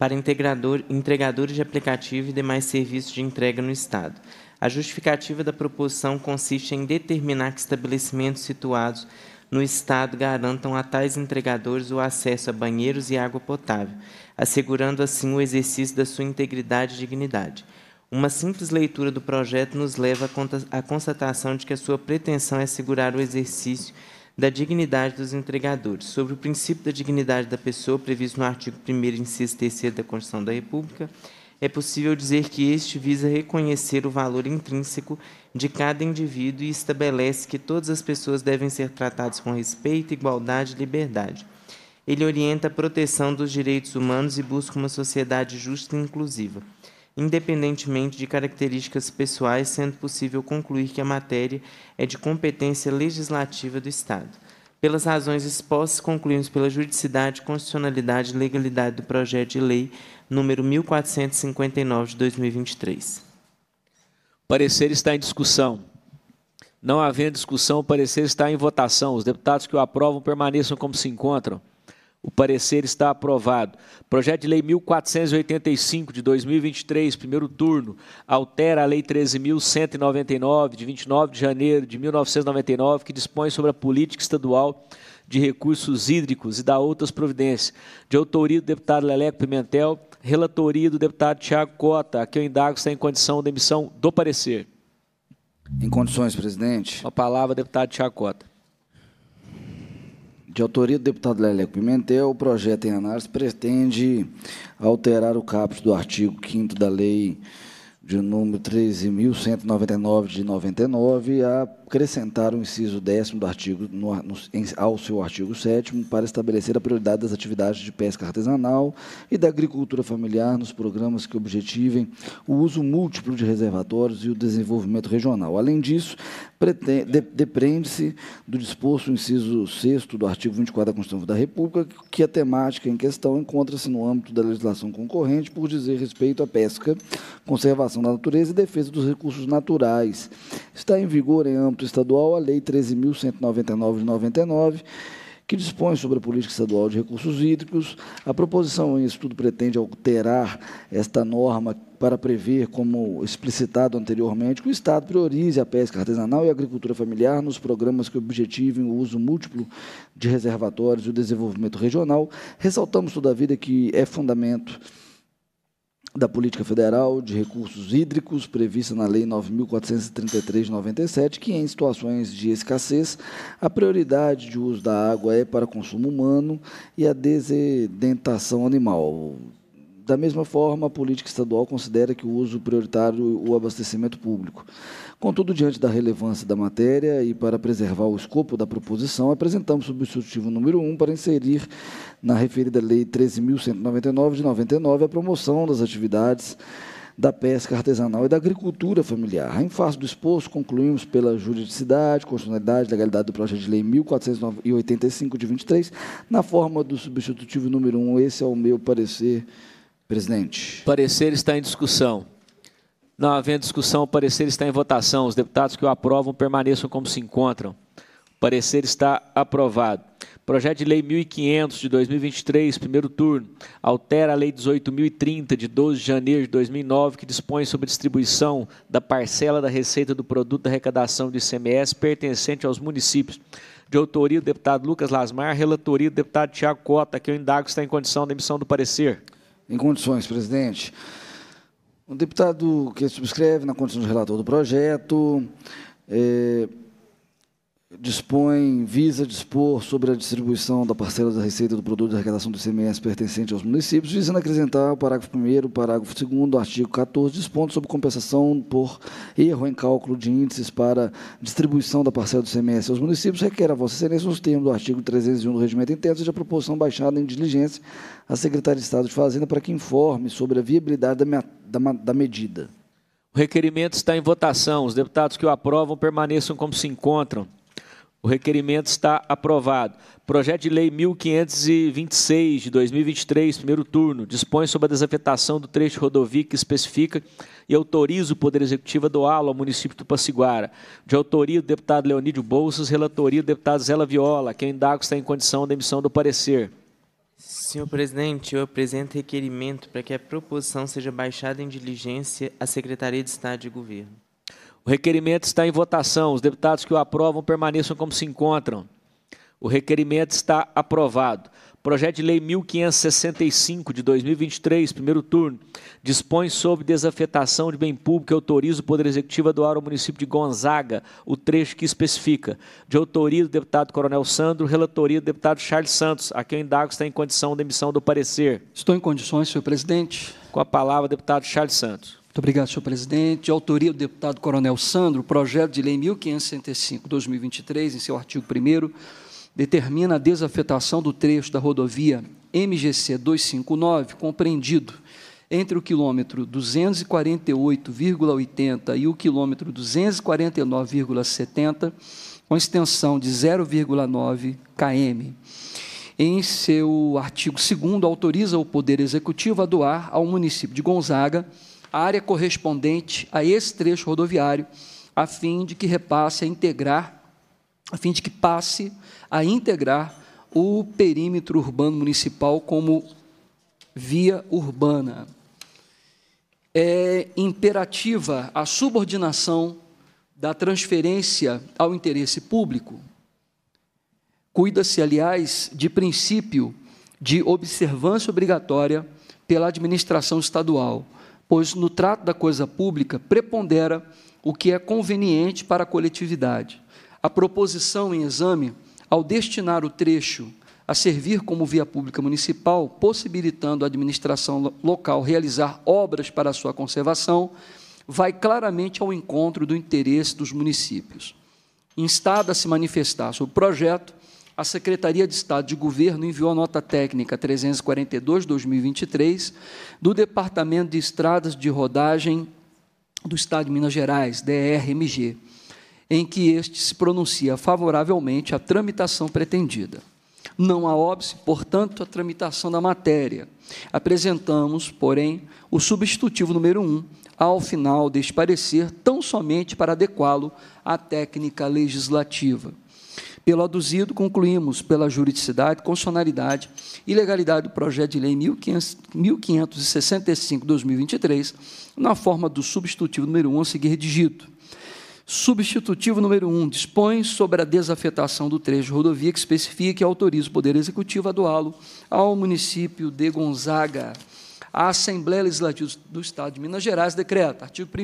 para entregadores de aplicativo e demais serviços de entrega no Estado. A justificativa da proposição consiste em determinar que estabelecimentos situados no Estado garantam a tais entregadores o acesso a banheiros e água potável, assegurando assim o exercício da sua integridade e dignidade. Uma simples leitura do projeto nos leva à constatação de que a sua pretensão é assegurar o exercício da dignidade dos entregadores, sobre o princípio da dignidade da pessoa previsto no artigo 1 inciso 3 da Constituição da República, é possível dizer que este visa reconhecer o valor intrínseco de cada indivíduo e estabelece que todas as pessoas devem ser tratadas com respeito, igualdade e liberdade. Ele orienta a proteção dos direitos humanos e busca uma sociedade justa e inclusiva independentemente de características pessoais, sendo possível concluir que a matéria é de competência legislativa do Estado. Pelas razões expostas, concluímos pela juridicidade, constitucionalidade e legalidade do projeto de lei número 1459 de 2023. O parecer está em discussão. Não havendo discussão, o parecer está em votação. Os deputados que o aprovam permaneçam como se encontram. O parecer está aprovado. Projeto de Lei 1485 de 2023, primeiro turno, altera a Lei 13199 de 29 de janeiro de 1999, que dispõe sobre a política estadual de recursos hídricos e dá outras providências. De autoria do deputado Leleco Pimentel, relatoria do deputado Tiago Cota, a que eu indago está em condição de emissão do parecer. Em condições, presidente. A palavra, deputado Tiago Cota. De autoria do deputado Leleco Pimentel, é o projeto em análise pretende alterar o caput do artigo 5 da Lei de número 13.199 de 99 a acrescentar o inciso décimo do artigo, no, no, em, ao seu artigo 7 para estabelecer a prioridade das atividades de pesca artesanal e da agricultura familiar nos programas que objetivem o uso múltiplo de reservatórios e o desenvolvimento regional. Além disso, de, depreende-se do disposto no inciso 6 do artigo 24 da Constituição da República, que a temática em questão encontra-se no âmbito da legislação concorrente por dizer respeito à pesca, conservação da natureza e defesa dos recursos naturais. Está em vigor em âmbito âmbito estadual a Lei 13.199 de 99, que dispõe sobre a política estadual de recursos hídricos. A proposição em estudo pretende alterar esta norma para prever, como explicitado anteriormente, que o Estado priorize a pesca artesanal e a agricultura familiar nos programas que objetivem o uso múltiplo de reservatórios e o desenvolvimento regional. Ressaltamos, todavia, que é fundamento da Política Federal de Recursos Hídricos, prevista na Lei 9.433 de 97, que em situações de escassez, a prioridade de uso da água é para consumo humano e a desedentação animal. Da mesma forma, a política estadual considera que o uso prioritário é o abastecimento público. Contudo, diante da relevância da matéria e para preservar o escopo da proposição, apresentamos substitutivo número 1 para inserir na referida Lei 13.199 de 99 a promoção das atividades da pesca artesanal e da agricultura familiar. Em face do exposto, concluímos pela juridicidade, constitucionalidade e legalidade do projeto de lei 1485 de 23, na forma do substitutivo número 1. Esse é o meu parecer, presidente. O parecer está em discussão. Não havendo discussão, o parecer está em votação. Os deputados que o aprovam permaneçam como se encontram. O parecer está aprovado. Projeto de Lei 1500 de 2023, primeiro turno, altera a Lei 18.030 de 12 de janeiro de 2009, que dispõe sobre distribuição da parcela da receita do produto da arrecadação de ICMS pertencente aos municípios. De autoria do deputado Lucas Lasmar, relatoria do deputado Tiago Cota, que eu indago está em condição da emissão do parecer. Em condições, presidente. O deputado que subscreve na condição de relator do projeto é, dispõe, visa dispor sobre a distribuição da parcela da receita do produto de arrecadação do ICMS pertencente aos municípios, visando acrescentar o parágrafo 1 parágrafo 2 do artigo 14, dispondo sobre compensação por erro em cálculo de índices para distribuição da parcela do ICMS aos municípios, requer a vossa excelência nos termos do artigo 301 do regimento interno, seja a proporção baixada em diligência à Secretaria de Estado de Fazenda para que informe sobre a viabilidade da minha da, da medida. O requerimento está em votação. Os deputados que o aprovam permaneçam como se encontram. O requerimento está aprovado. Projeto de Lei 1526 de 2023, primeiro turno, dispõe sobre a desafetação do trecho rodovia que especifica e autoriza o Poder Executivo a doá-lo ao município de Passiguara. De autoria do deputado Leonídio Bolsas, relatoria do deputado Zela Viola, que ainda está em condição da emissão do parecer. Senhor presidente, eu apresento requerimento para que a proposição seja baixada em diligência à Secretaria de Estado de Governo. O requerimento está em votação. Os deputados que o aprovam permaneçam como se encontram. O requerimento está aprovado. Projeto de Lei 1565 de 2023, primeiro turno, dispõe sobre desafetação de bem público e autoriza o Poder Executivo a doar ao município de Gonzaga o trecho que especifica. De autoria do deputado Coronel Sandro, relatoria do deputado Charles Santos, a quem eu indago está em condição de emissão do parecer. Estou em condições, senhor presidente. Com a palavra, deputado Charles Santos. Muito obrigado, senhor presidente. De autoria do deputado Coronel Sandro, projeto de lei 1565-2023, de em seu artigo 1 determina a desafetação do trecho da rodovia MGC 259, compreendido entre o quilômetro 248,80 e o quilômetro 249,70, com extensão de 0,9 km. Em seu artigo 2 autoriza o Poder Executivo a doar ao município de Gonzaga a área correspondente a esse trecho rodoviário, a fim de que repasse a integrar, a fim de que passe a integrar o perímetro urbano municipal como via urbana. É imperativa a subordinação da transferência ao interesse público. Cuida-se, aliás, de princípio de observância obrigatória pela administração estadual, pois no trato da coisa pública prepondera o que é conveniente para a coletividade. A proposição em exame ao destinar o trecho a servir como via pública municipal, possibilitando a administração local realizar obras para sua conservação, vai claramente ao encontro do interesse dos municípios. Instada a se manifestar sobre o projeto, a Secretaria de Estado de Governo enviou a nota técnica 342-2023 do Departamento de Estradas de Rodagem do Estado de Minas Gerais, DRMG em que este se pronuncia favoravelmente à tramitação pretendida. Não há óbvio, portanto, à tramitação da matéria. Apresentamos, porém, o substitutivo número 1 um, ao final deste parecer, tão somente para adequá-lo à técnica legislativa. Pelo aduzido, concluímos pela juridicidade, constitucionalidade e legalidade do projeto de lei 1565-2023, na forma do substitutivo número 1 um a seguir dito Substitutivo número 1. Um, dispõe sobre a desafetação do trecho de rodovia que especifica e autoriza o Poder Executivo a doá-lo ao município de Gonzaga. A Assembleia Legislativa do Estado de Minas Gerais decreta, artigo 1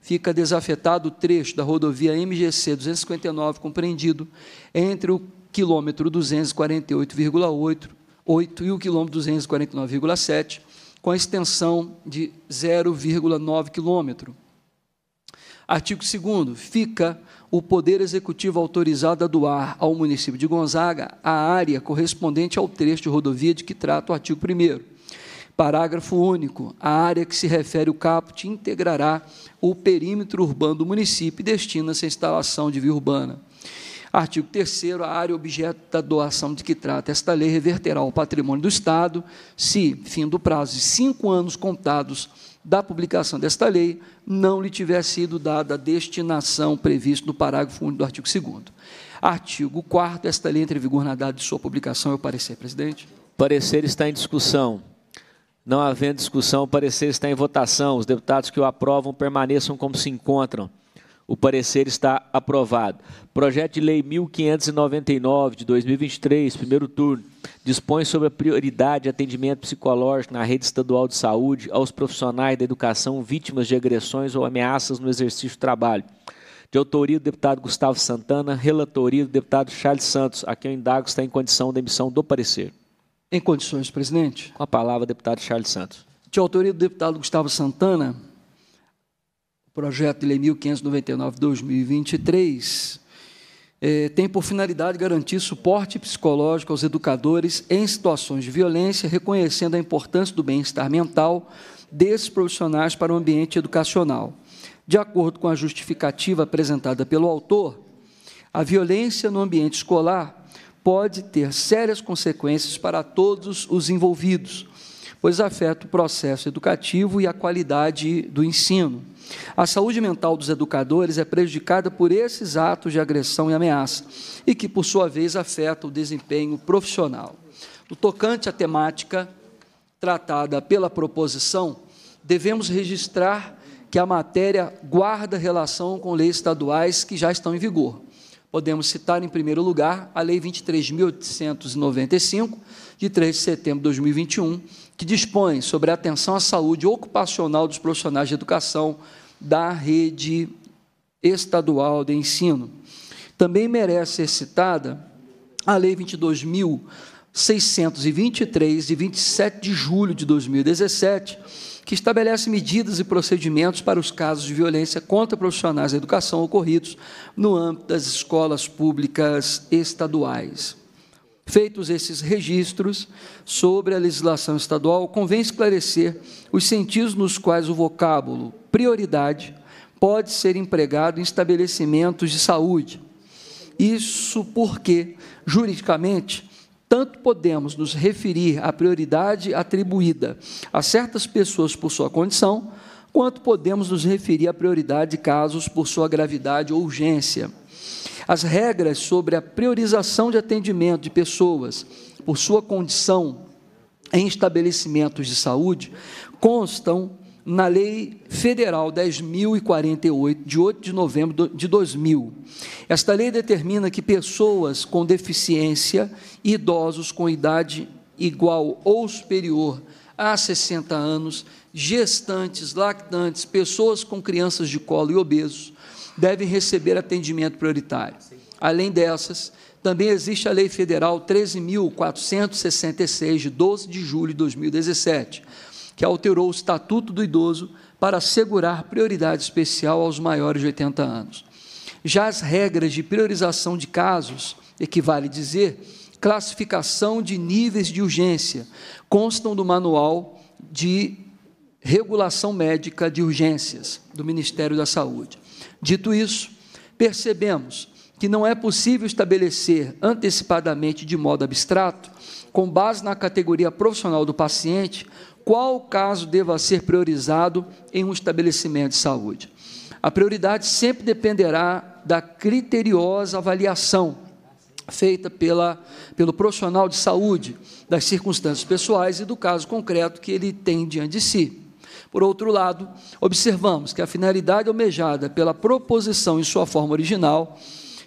fica desafetado o trecho da rodovia MGC 259 compreendido entre o quilômetro 248,8 e o quilômetro 249,7, com a extensão de 0,9 quilômetro Artigo 2 fica o poder executivo autorizado a doar ao município de Gonzaga a área correspondente ao trecho de rodovia de que trata o artigo 1 Parágrafo único. A área que se refere o caput integrará o perímetro urbano do município e destina-se à instalação de via urbana. Artigo 3 a área objeto da doação de que trata esta lei reverterá ao patrimônio do Estado se, fim do prazo de cinco anos contados da publicação desta lei não lhe tiver sido dada a destinação prevista no parágrafo 1 do artigo 2 Artigo 4 esta lei entra em vigor na data de sua publicação. É o parecer, presidente. Parecer está em discussão. Não havendo discussão, o parecer está em votação. Os deputados que o aprovam permaneçam como se encontram. O parecer está aprovado. Projeto de Lei 1599 de 2023, primeiro turno, dispõe sobre a prioridade de atendimento psicológico na rede estadual de saúde aos profissionais da educação vítimas de agressões ou ameaças no exercício do trabalho. De autoria do deputado Gustavo Santana, relatoria do deputado Charles Santos, a quem eu indago está em condição da emissão do parecer. Em condições, presidente. Com a palavra, deputado Charles Santos. De autoria do deputado Gustavo Santana, projeto de lei 1599-2023, é, tem por finalidade garantir suporte psicológico aos educadores em situações de violência, reconhecendo a importância do bem-estar mental desses profissionais para o ambiente educacional. De acordo com a justificativa apresentada pelo autor, a violência no ambiente escolar pode ter sérias consequências para todos os envolvidos, pois afeta o processo educativo e a qualidade do ensino. A saúde mental dos educadores é prejudicada por esses atos de agressão e ameaça, e que, por sua vez, afeta o desempenho profissional. No tocante à temática tratada pela proposição, devemos registrar que a matéria guarda relação com leis estaduais que já estão em vigor. Podemos citar, em primeiro lugar, a Lei 23.895, de 3 de setembro de 2021, que dispõe sobre a atenção à saúde ocupacional dos profissionais de educação da rede estadual de ensino. Também merece ser citada a Lei 22.623, de 27 de julho de 2017, que estabelece medidas e procedimentos para os casos de violência contra profissionais da educação ocorridos no âmbito das escolas públicas estaduais. Feitos esses registros sobre a legislação estadual, convém esclarecer os sentidos nos quais o vocábulo prioridade pode ser empregado em estabelecimentos de saúde. Isso porque, juridicamente, tanto podemos nos referir à prioridade atribuída a certas pessoas por sua condição, quanto podemos nos referir à prioridade de casos por sua gravidade ou urgência. As regras sobre a priorização de atendimento de pessoas por sua condição em estabelecimentos de saúde constam na Lei Federal 10.048, de 8 de novembro de 2000. Esta lei determina que pessoas com deficiência, idosos com idade igual ou superior a 60 anos, gestantes, lactantes, pessoas com crianças de colo e obesos, devem receber atendimento prioritário. Além dessas, também existe a Lei Federal 13.466, de 12 de julho de 2017, que alterou o Estatuto do Idoso para assegurar prioridade especial aos maiores de 80 anos. Já as regras de priorização de casos, equivale dizer, classificação de níveis de urgência, constam do Manual de Regulação Médica de Urgências do Ministério da Saúde. Dito isso, percebemos que não é possível estabelecer antecipadamente de modo abstrato, com base na categoria profissional do paciente, qual caso deva ser priorizado em um estabelecimento de saúde. A prioridade sempre dependerá da criteriosa avaliação feita pela, pelo profissional de saúde, das circunstâncias pessoais e do caso concreto que ele tem diante de si. Por outro lado, observamos que a finalidade almejada pela proposição em sua forma original,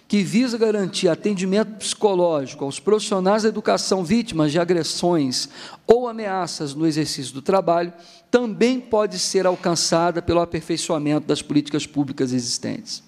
que visa garantir atendimento psicológico aos profissionais da educação vítimas de agressões ou ameaças no exercício do trabalho, também pode ser alcançada pelo aperfeiçoamento das políticas públicas existentes.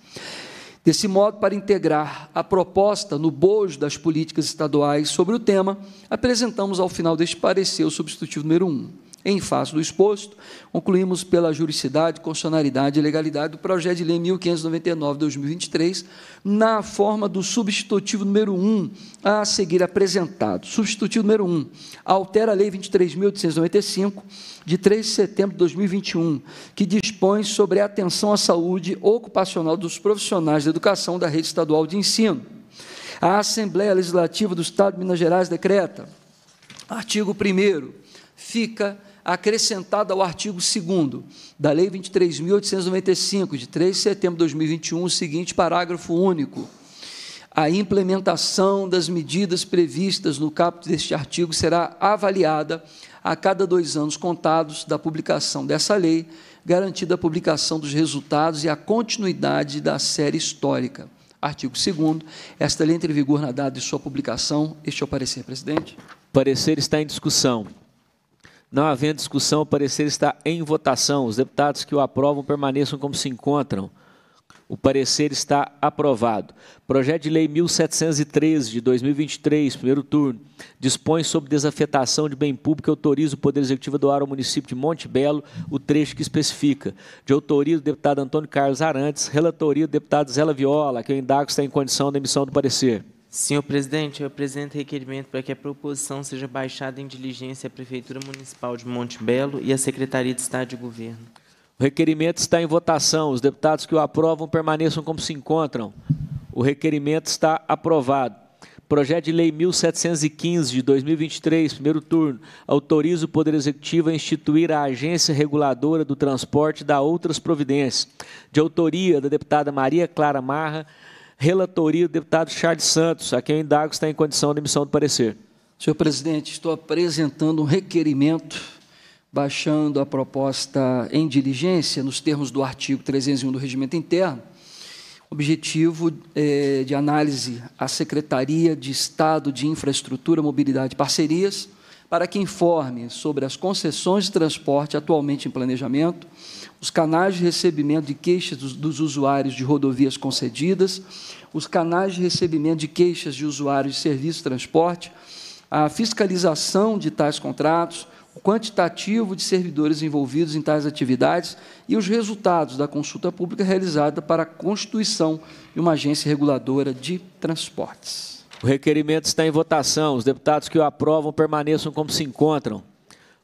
Desse modo, para integrar a proposta no bojo das políticas estaduais sobre o tema, apresentamos ao final deste parecer o substitutivo número 1. Em face do exposto, concluímos pela juridicidade, constitucionalidade e legalidade do projeto de lei 1599-2023, na forma do substitutivo número 1 a seguir apresentado. Substitutivo número 1 altera a lei 23.895, de 3 de setembro de 2021, que dispõe sobre a atenção à saúde ocupacional dos profissionais da educação da rede estadual de ensino. A Assembleia Legislativa do Estado de Minas Gerais decreta, artigo 1 fica acrescentada ao artigo 2 da Lei 23.895, de 3 de setembro de 2021, o seguinte parágrafo único. A implementação das medidas previstas no caput deste artigo será avaliada a cada dois anos contados da publicação dessa lei, garantida a publicação dos resultados e a continuidade da série histórica. Artigo 2 Esta lei entra em vigor na data de sua publicação. Este é o parecer, presidente. O parecer está em discussão. Não havendo discussão, o parecer está em votação. Os deputados que o aprovam permaneçam como se encontram. O parecer está aprovado. Projeto de Lei 1713 de 2023, primeiro turno, dispõe sobre desafetação de bem público e autoriza o Poder Executivo a doar ao município de Monte Belo o trecho que especifica. De autoria do deputado Antônio Carlos Arantes, relatoria do deputado Zela Viola, que eu é indago está em condição da emissão do parecer. Senhor presidente, eu apresento requerimento para que a proposição seja baixada em diligência à Prefeitura Municipal de Monte Belo e à Secretaria de Estado de Governo. O requerimento está em votação. Os deputados que o aprovam permaneçam como se encontram. O requerimento está aprovado. Projeto de Lei 1715 de 2023, primeiro turno, autoriza o Poder Executivo a instituir a Agência Reguladora do Transporte e da outras providências, de autoria da deputada Maria Clara Marra, relatoria do deputado Charles Santos, a quem o indago está em condição de emissão do parecer. Senhor presidente, estou apresentando um requerimento baixando a proposta em diligência nos termos do artigo 301 do regimento interno, objetivo é, de análise à Secretaria de Estado de Infraestrutura, Mobilidade e Parcerias, para que informe sobre as concessões de transporte atualmente em planejamento, os canais de recebimento de queixas dos, dos, usuários de rodovias concedidas, os canais de recebimento de queixas de usuários de serviço de transporte, a fiscalização de tais contratos, o quantitativo de servidores envolvidos em tais atividades e os resultados da consulta pública realizada para a constituição de uma agência reguladora de transportes. O requerimento está em votação. Os deputados que o aprovam permaneçam como se encontram.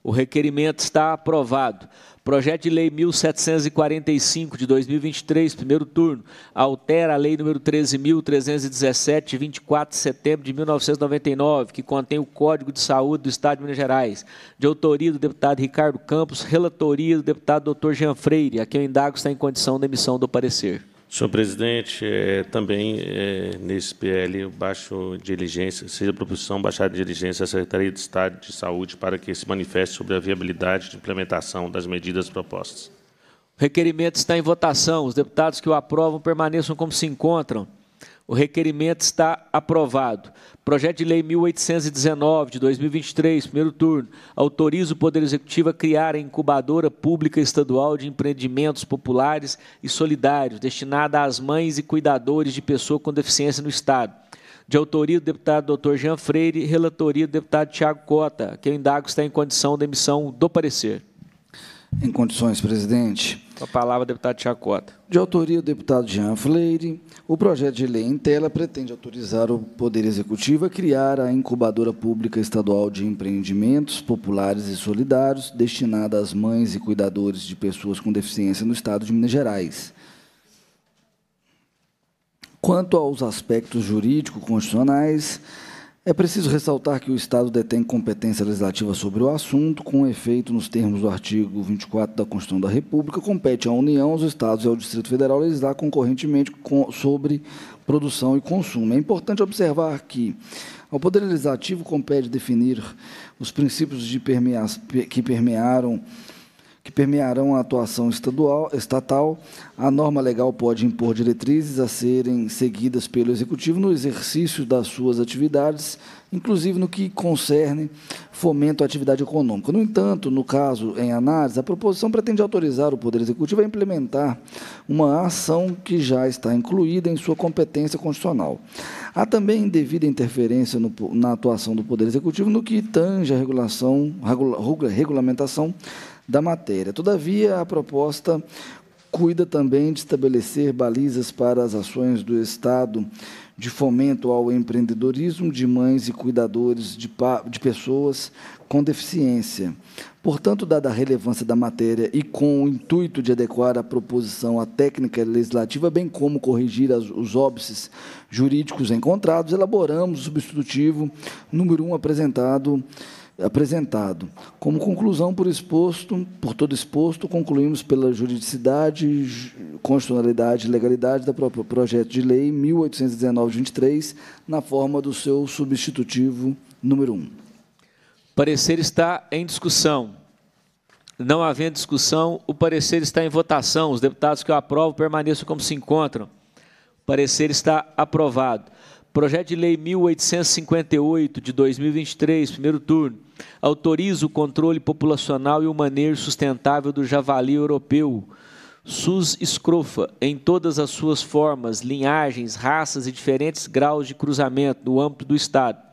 O requerimento está aprovado. Projeto de Lei 1745 de 2023, primeiro turno, altera a Lei número 13317 de 24 de setembro de 1999, que contém o Código de Saúde do Estado de Minas Gerais, de autoria do deputado Ricardo Campos, relatoria do deputado Dr. Jean Freire, a quem eu indago está em condição de emissão do parecer. Senhor presidente, é, também é, nesse PL, baixo diligência, seja a proposição baixar de diligência à Secretaria de Estado de Saúde para que se manifeste sobre a viabilidade de implementação das medidas propostas. O requerimento está em votação. Os deputados que o aprovam permaneçam como se encontram. O requerimento está aprovado. Projeto de Lei 1819, de 2023, primeiro turno, autoriza o Poder Executivo a criar a incubadora pública estadual de empreendimentos populares e solidários, destinada às mães e cuidadores de pessoa com deficiência no Estado. De autoria do deputado Dr. Jean Freire relatoria do deputado Tiago Cota, que eu indago está em condição de emissão do parecer. Em condições, presidente. Com a palavra, deputado Chacota. De autoria do deputado Jean Fleire, o projeto de lei em tela pretende autorizar o Poder Executivo a criar a Incubadora Pública Estadual de Empreendimentos Populares e Solidários, destinada às mães e cuidadores de pessoas com deficiência no Estado de Minas Gerais. Quanto aos aspectos jurídico-constitucionais, é preciso ressaltar que o Estado detém competência legislativa sobre o assunto, com efeito nos termos do artigo 24 da Constituição da República, compete à União, aos Estados e ao Distrito Federal legislar concorrentemente com, sobre produção e consumo. É importante observar que ao Poder Legislativo compete definir os princípios de que permearam permearão a atuação estadual, estatal. A norma legal pode impor diretrizes a serem seguidas pelo Executivo no exercício das suas atividades, inclusive no que concerne fomento à atividade econômica. No entanto, no caso em análise, a proposição pretende autorizar o Poder Executivo a implementar uma ação que já está incluída em sua competência constitucional. Há também indevida interferência no, na atuação do Poder Executivo no que tange a regulação, regula, regulamentação da matéria. Todavia, a proposta cuida também de estabelecer balizas para as ações do Estado de fomento ao empreendedorismo de mães e cuidadores de, de pessoas com deficiência. Portanto, dada a relevância da matéria e com o intuito de adequar a proposição à técnica legislativa, bem como corrigir as, os óbices jurídicos encontrados, elaboramos o substitutivo número 1 um apresentado apresentado. Como conclusão por exposto, por todo exposto, concluímos pela juridicidade, constitucionalidade e legalidade da próprio projeto de lei 1819/23 na forma do seu substitutivo número 1. Parecer está em discussão. Não havendo discussão, o parecer está em votação. Os deputados que o aprovam permaneçam como se encontram. O parecer está aprovado. Projeto de Lei 1858 de 2023, primeiro turno autoriza o controle populacional e o manejo sustentável do javali europeu, SUS escrofa, em todas as suas formas, linhagens, raças e diferentes graus de cruzamento no âmbito do Estado.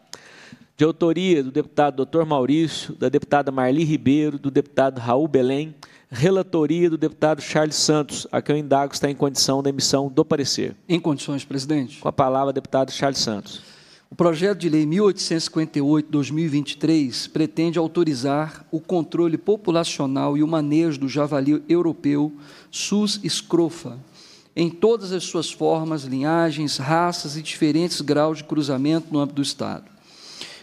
De autoria do deputado Dr. Maurício, da deputada Marli Ribeiro, do deputado Raul Belém, relatoria do deputado Charles Santos, a quem eu indago está em condição da emissão do parecer. Em condições, presidente. Com a palavra, deputado Charles Santos. O projeto de lei 1858-2023 pretende autorizar o controle populacional e o manejo do javali europeu sus escrofa, em todas as suas formas, linhagens, raças e diferentes graus de cruzamento no âmbito do Estado.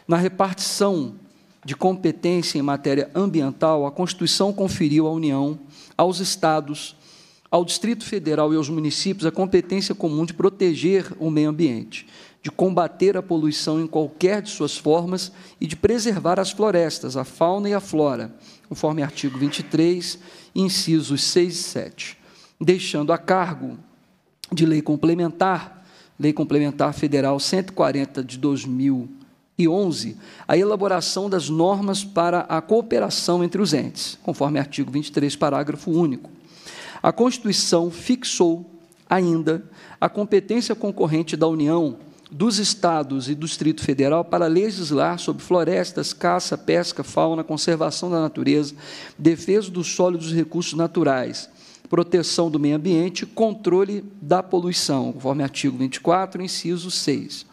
Na repartição de competência em matéria ambiental, a Constituição conferiu à União, aos Estados, ao Distrito Federal e aos municípios a competência comum de proteger o meio ambiente, de combater a poluição em qualquer de suas formas e de preservar as florestas, a fauna e a flora, conforme artigo 23, incisos 6 e 7, deixando a cargo de lei complementar, Lei Complementar Federal 140 de 2011, a elaboração das normas para a cooperação entre os entes, conforme artigo 23, parágrafo único. A Constituição fixou ainda a competência concorrente da União dos estados e do Distrito Federal para legislar sobre florestas, caça, pesca, fauna, conservação da natureza, defesa do solo e dos recursos naturais, proteção do meio ambiente, controle da poluição, conforme artigo 24, inciso 6,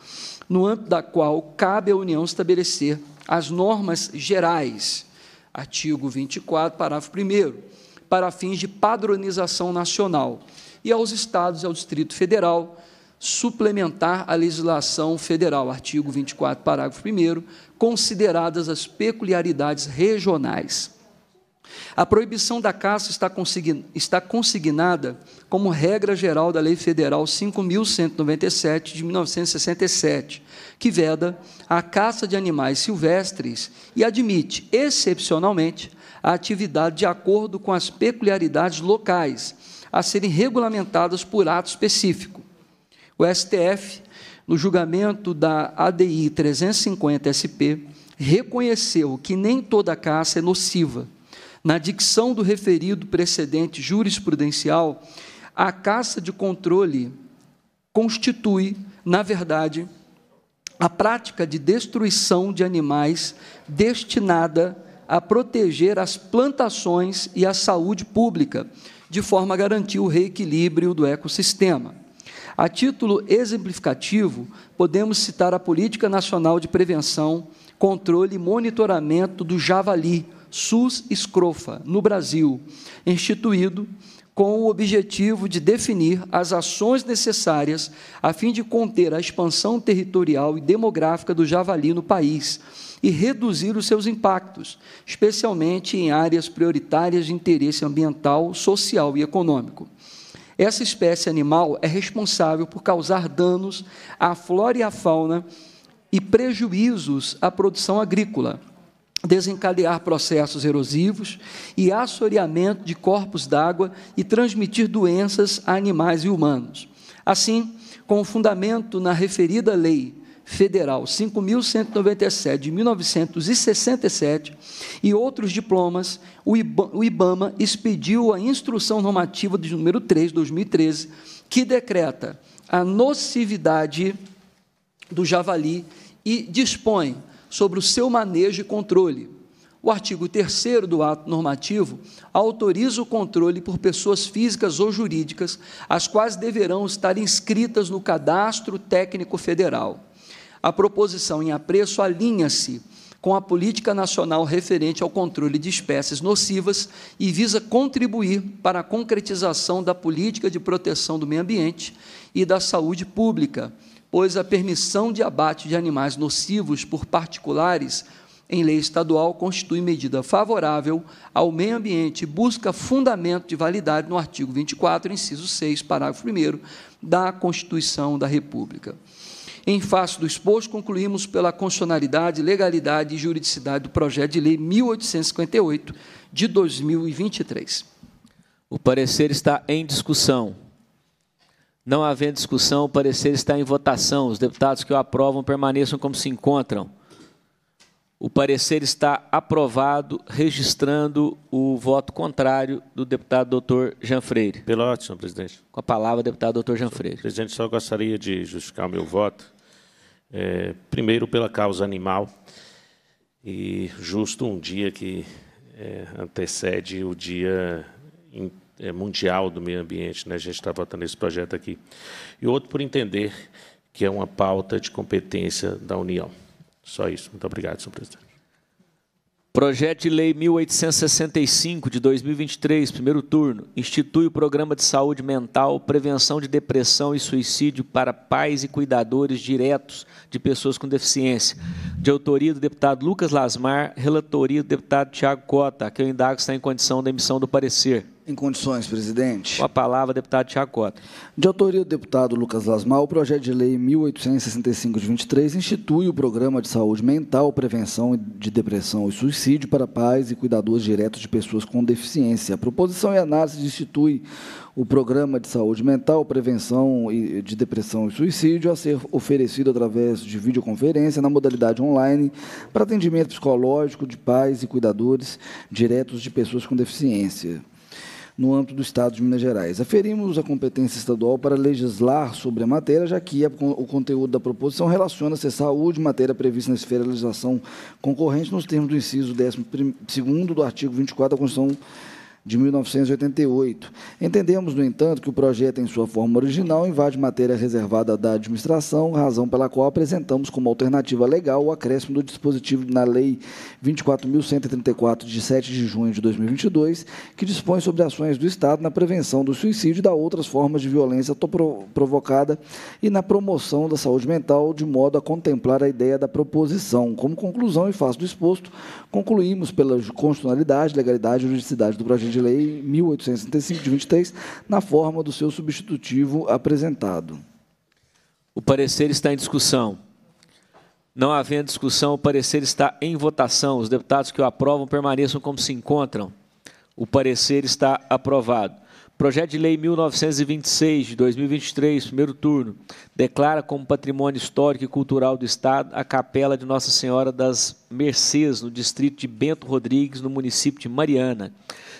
no âmbito da qual cabe à União estabelecer as normas gerais, artigo 24, parágrafo 1 para fins de padronização nacional, e aos estados e ao Distrito Federal suplementar a legislação federal, artigo 24, parágrafo 1, consideradas as peculiaridades regionais. A proibição da caça está, está consignada como regra geral da Lei Federal 5.197 de 1967, que veda a caça de animais silvestres e admite, excepcionalmente, a atividade de acordo com as peculiaridades locais a serem regulamentadas por ato específico. O STF, no julgamento da ADI 350-SP, reconheceu que nem toda caça é nociva. Na dicção do referido precedente jurisprudencial, a caça de controle constitui, na verdade, a prática de destruição de animais destinada a proteger as plantações e a saúde pública, de forma a garantir o reequilíbrio do ecossistema. A título exemplificativo, podemos citar a Política Nacional de Prevenção, Controle e Monitoramento do Javali, SUS Escrofa, no Brasil, instituído com o objetivo de definir as ações necessárias a fim de conter a expansão territorial e demográfica do javali no país e reduzir os seus impactos, especialmente em áreas prioritárias de interesse ambiental, social e econômico. Essa espécie animal é responsável por causar danos à flora e à fauna e prejuízos à produção agrícola, desencadear processos erosivos e assoreamento de corpos d'água e transmitir doenças a animais e humanos. Assim, com fundamento na referida lei Federal 5.197 de 1967 e outros diplomas, o, Iba, o IBAMA expediu a instrução normativa de número 3, 2013, que decreta a nocividade do javali e dispõe sobre o seu manejo e controle. O artigo 3 do ato normativo autoriza o controle por pessoas físicas ou jurídicas, as quais deverão estar inscritas no Cadastro Técnico Federal. A proposição em apreço alinha-se com a política nacional referente ao controle de espécies nocivas e visa contribuir para a concretização da política de proteção do meio ambiente e da saúde pública, pois a permissão de abate de animais nocivos por particulares em lei estadual constitui medida favorável ao meio ambiente e busca fundamento de validade no artigo 24, inciso 6, parágrafo 1 da Constituição da República. Em face do exposto, concluímos pela constitucionalidade, legalidade e juridicidade do projeto de lei 1858 de 2023. O parecer está em discussão. Não havendo discussão, o parecer está em votação. Os deputados que o aprovam permaneçam como se encontram. O parecer está aprovado, registrando o voto contrário do deputado doutor Jean Freire. Pelo ótimo, senhor presidente. Com a palavra, deputado doutor Jean Freire. Presidente, só gostaria de justificar o meu voto é, primeiro, pela causa animal, e justo um dia que é, antecede o Dia é, Mundial do Meio Ambiente. Né? A gente está votando esse projeto aqui. E outro, por entender que é uma pauta de competência da União. Só isso. Muito obrigado, senhor presidente. Projeto de Lei 1865 de 2023, primeiro turno, institui o Programa de Saúde Mental, Prevenção de Depressão e Suicídio para pais e cuidadores diretos de pessoas com deficiência. De autoria do deputado Lucas Lasmar, relatoria do deputado Tiago Cota, que eu é indago está em condição da emissão do parecer. Em condições, presidente. Com a palavra, deputado Chacota. De autoria do deputado Lucas Lasmar, o projeto de lei 1865 de 23 institui o Programa de Saúde Mental, Prevenção de Depressão e Suicídio para pais e cuidadores diretos de pessoas com deficiência. A proposição e análise institui o Programa de Saúde Mental, Prevenção de Depressão e Suicídio a ser oferecido através de videoconferência na modalidade online para atendimento psicológico de pais e cuidadores diretos de pessoas com deficiência no âmbito do Estado de Minas Gerais. Aferimos a competência estadual para legislar sobre a matéria, já que o conteúdo da proposição relaciona-se à saúde, matéria prevista na esfera da legislação concorrente, nos termos do inciso 12 do artigo 24 da Constituição de 1988. Entendemos, no entanto, que o projeto, em sua forma original, invade matéria reservada da administração, razão pela qual apresentamos como alternativa legal o acréscimo do dispositivo na Lei 24.134, de 7 de junho de 2022, que dispõe sobre ações do Estado na prevenção do suicídio e da outras formas de violência provocada e na promoção da saúde mental, de modo a contemplar a ideia da proposição. Como conclusão e face do exposto, concluímos pela constitucionalidade, legalidade e juridicidade do projeto de Lei 1865 de 23, na forma do seu substitutivo apresentado. O parecer está em discussão. Não havendo discussão, o parecer está em votação. Os deputados que o aprovam permaneçam como se encontram. O parecer está aprovado. Projeto de Lei 1926 de 2023, primeiro turno, declara como patrimônio histórico e cultural do Estado a Capela de Nossa Senhora das Mercês, no distrito de Bento Rodrigues, no município de Mariana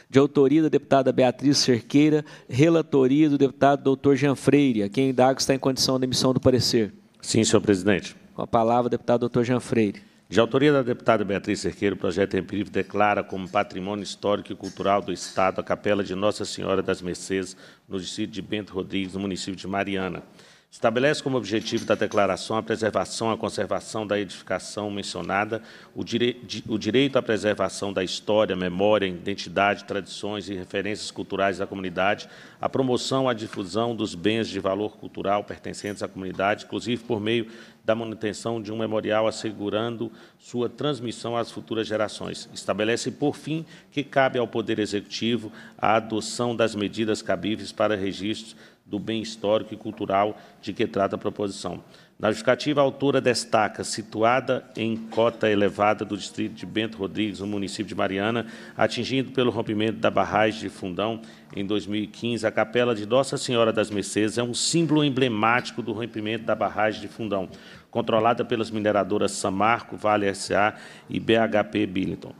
de autoria da deputada Beatriz Cerqueira, relatoria do deputado doutor Jean Freire, a quem indago está em condição de emissão do parecer. Sim, senhor presidente. Com a palavra, deputado doutor Jean Freire. De autoria da deputada Beatriz Cerqueira, o projeto em perigo declara como patrimônio histórico e cultural do Estado a capela de Nossa Senhora das Mercês, no distrito de Bento Rodrigues, no município de Mariana. Estabelece como objetivo da declaração a preservação, a conservação da edificação mencionada, o, dire... o direito à preservação da história, memória, identidade, tradições e referências culturais da comunidade, a promoção, a difusão dos bens de valor cultural pertencentes à comunidade, inclusive por meio da manutenção de um memorial assegurando sua transmissão às futuras gerações. Estabelece, por fim, que cabe ao Poder Executivo a adoção das medidas cabíveis para registros do bem histórico e cultural de que trata a proposição. Na justificativa, a autora destaca, situada em cota elevada do distrito de Bento Rodrigues, no município de Mariana, atingido pelo rompimento da barragem de Fundão em 2015, a capela de Nossa Senhora das Mercedes é um símbolo emblemático do rompimento da barragem de Fundão, controlada pelas mineradoras Samarco, Vale S.A. e BHP Billiton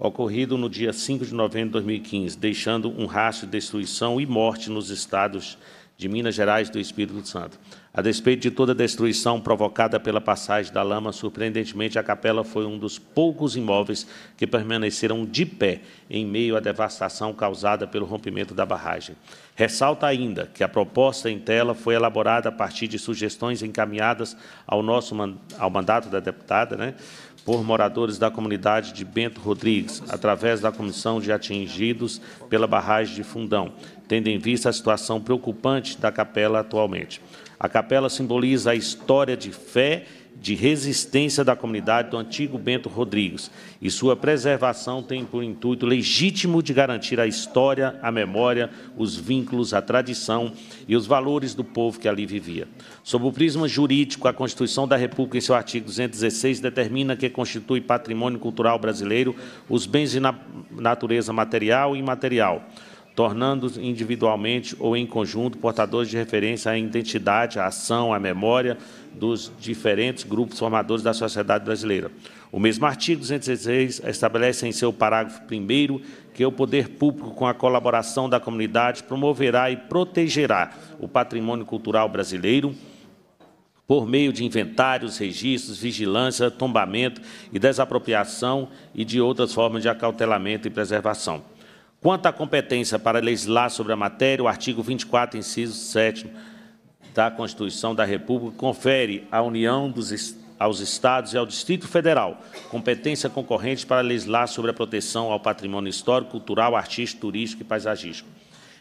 ocorrido no dia 5 de novembro de 2015, deixando um rastro de destruição e morte nos estados de Minas Gerais do Espírito Santo. A despeito de toda a destruição provocada pela passagem da lama, surpreendentemente, a capela foi um dos poucos imóveis que permaneceram de pé em meio à devastação causada pelo rompimento da barragem. Ressalta ainda que a proposta em tela foi elaborada a partir de sugestões encaminhadas ao nosso ao mandato da deputada, né? por moradores da comunidade de Bento Rodrigues, através da Comissão de Atingidos pela Barragem de Fundão, tendo em vista a situação preocupante da capela atualmente. A capela simboliza a história de fé e de resistência da comunidade do antigo Bento Rodrigues, e sua preservação tem por intuito legítimo de garantir a história, a memória, os vínculos, a tradição e os valores do povo que ali vivia. Sob o prisma jurídico, a Constituição da República, em seu artigo 216, determina que constitui patrimônio cultural brasileiro os bens de natureza material e imaterial tornando-os individualmente ou em conjunto portadores de referência à identidade, à ação, à memória, dos diferentes grupos formadores da sociedade brasileira. O mesmo artigo 216 estabelece em seu parágrafo 1 que o poder público, com a colaboração da comunidade, promoverá e protegerá o patrimônio cultural brasileiro, por meio de inventários, registros, vigilância, tombamento e desapropriação e de outras formas de acautelamento e preservação. Quanto à competência para legislar sobre a matéria, o artigo 24, inciso 7 da Constituição da República confere à União dos, aos Estados e ao Distrito Federal competência concorrente para legislar sobre a proteção ao patrimônio histórico, cultural, artístico, turístico e paisagístico.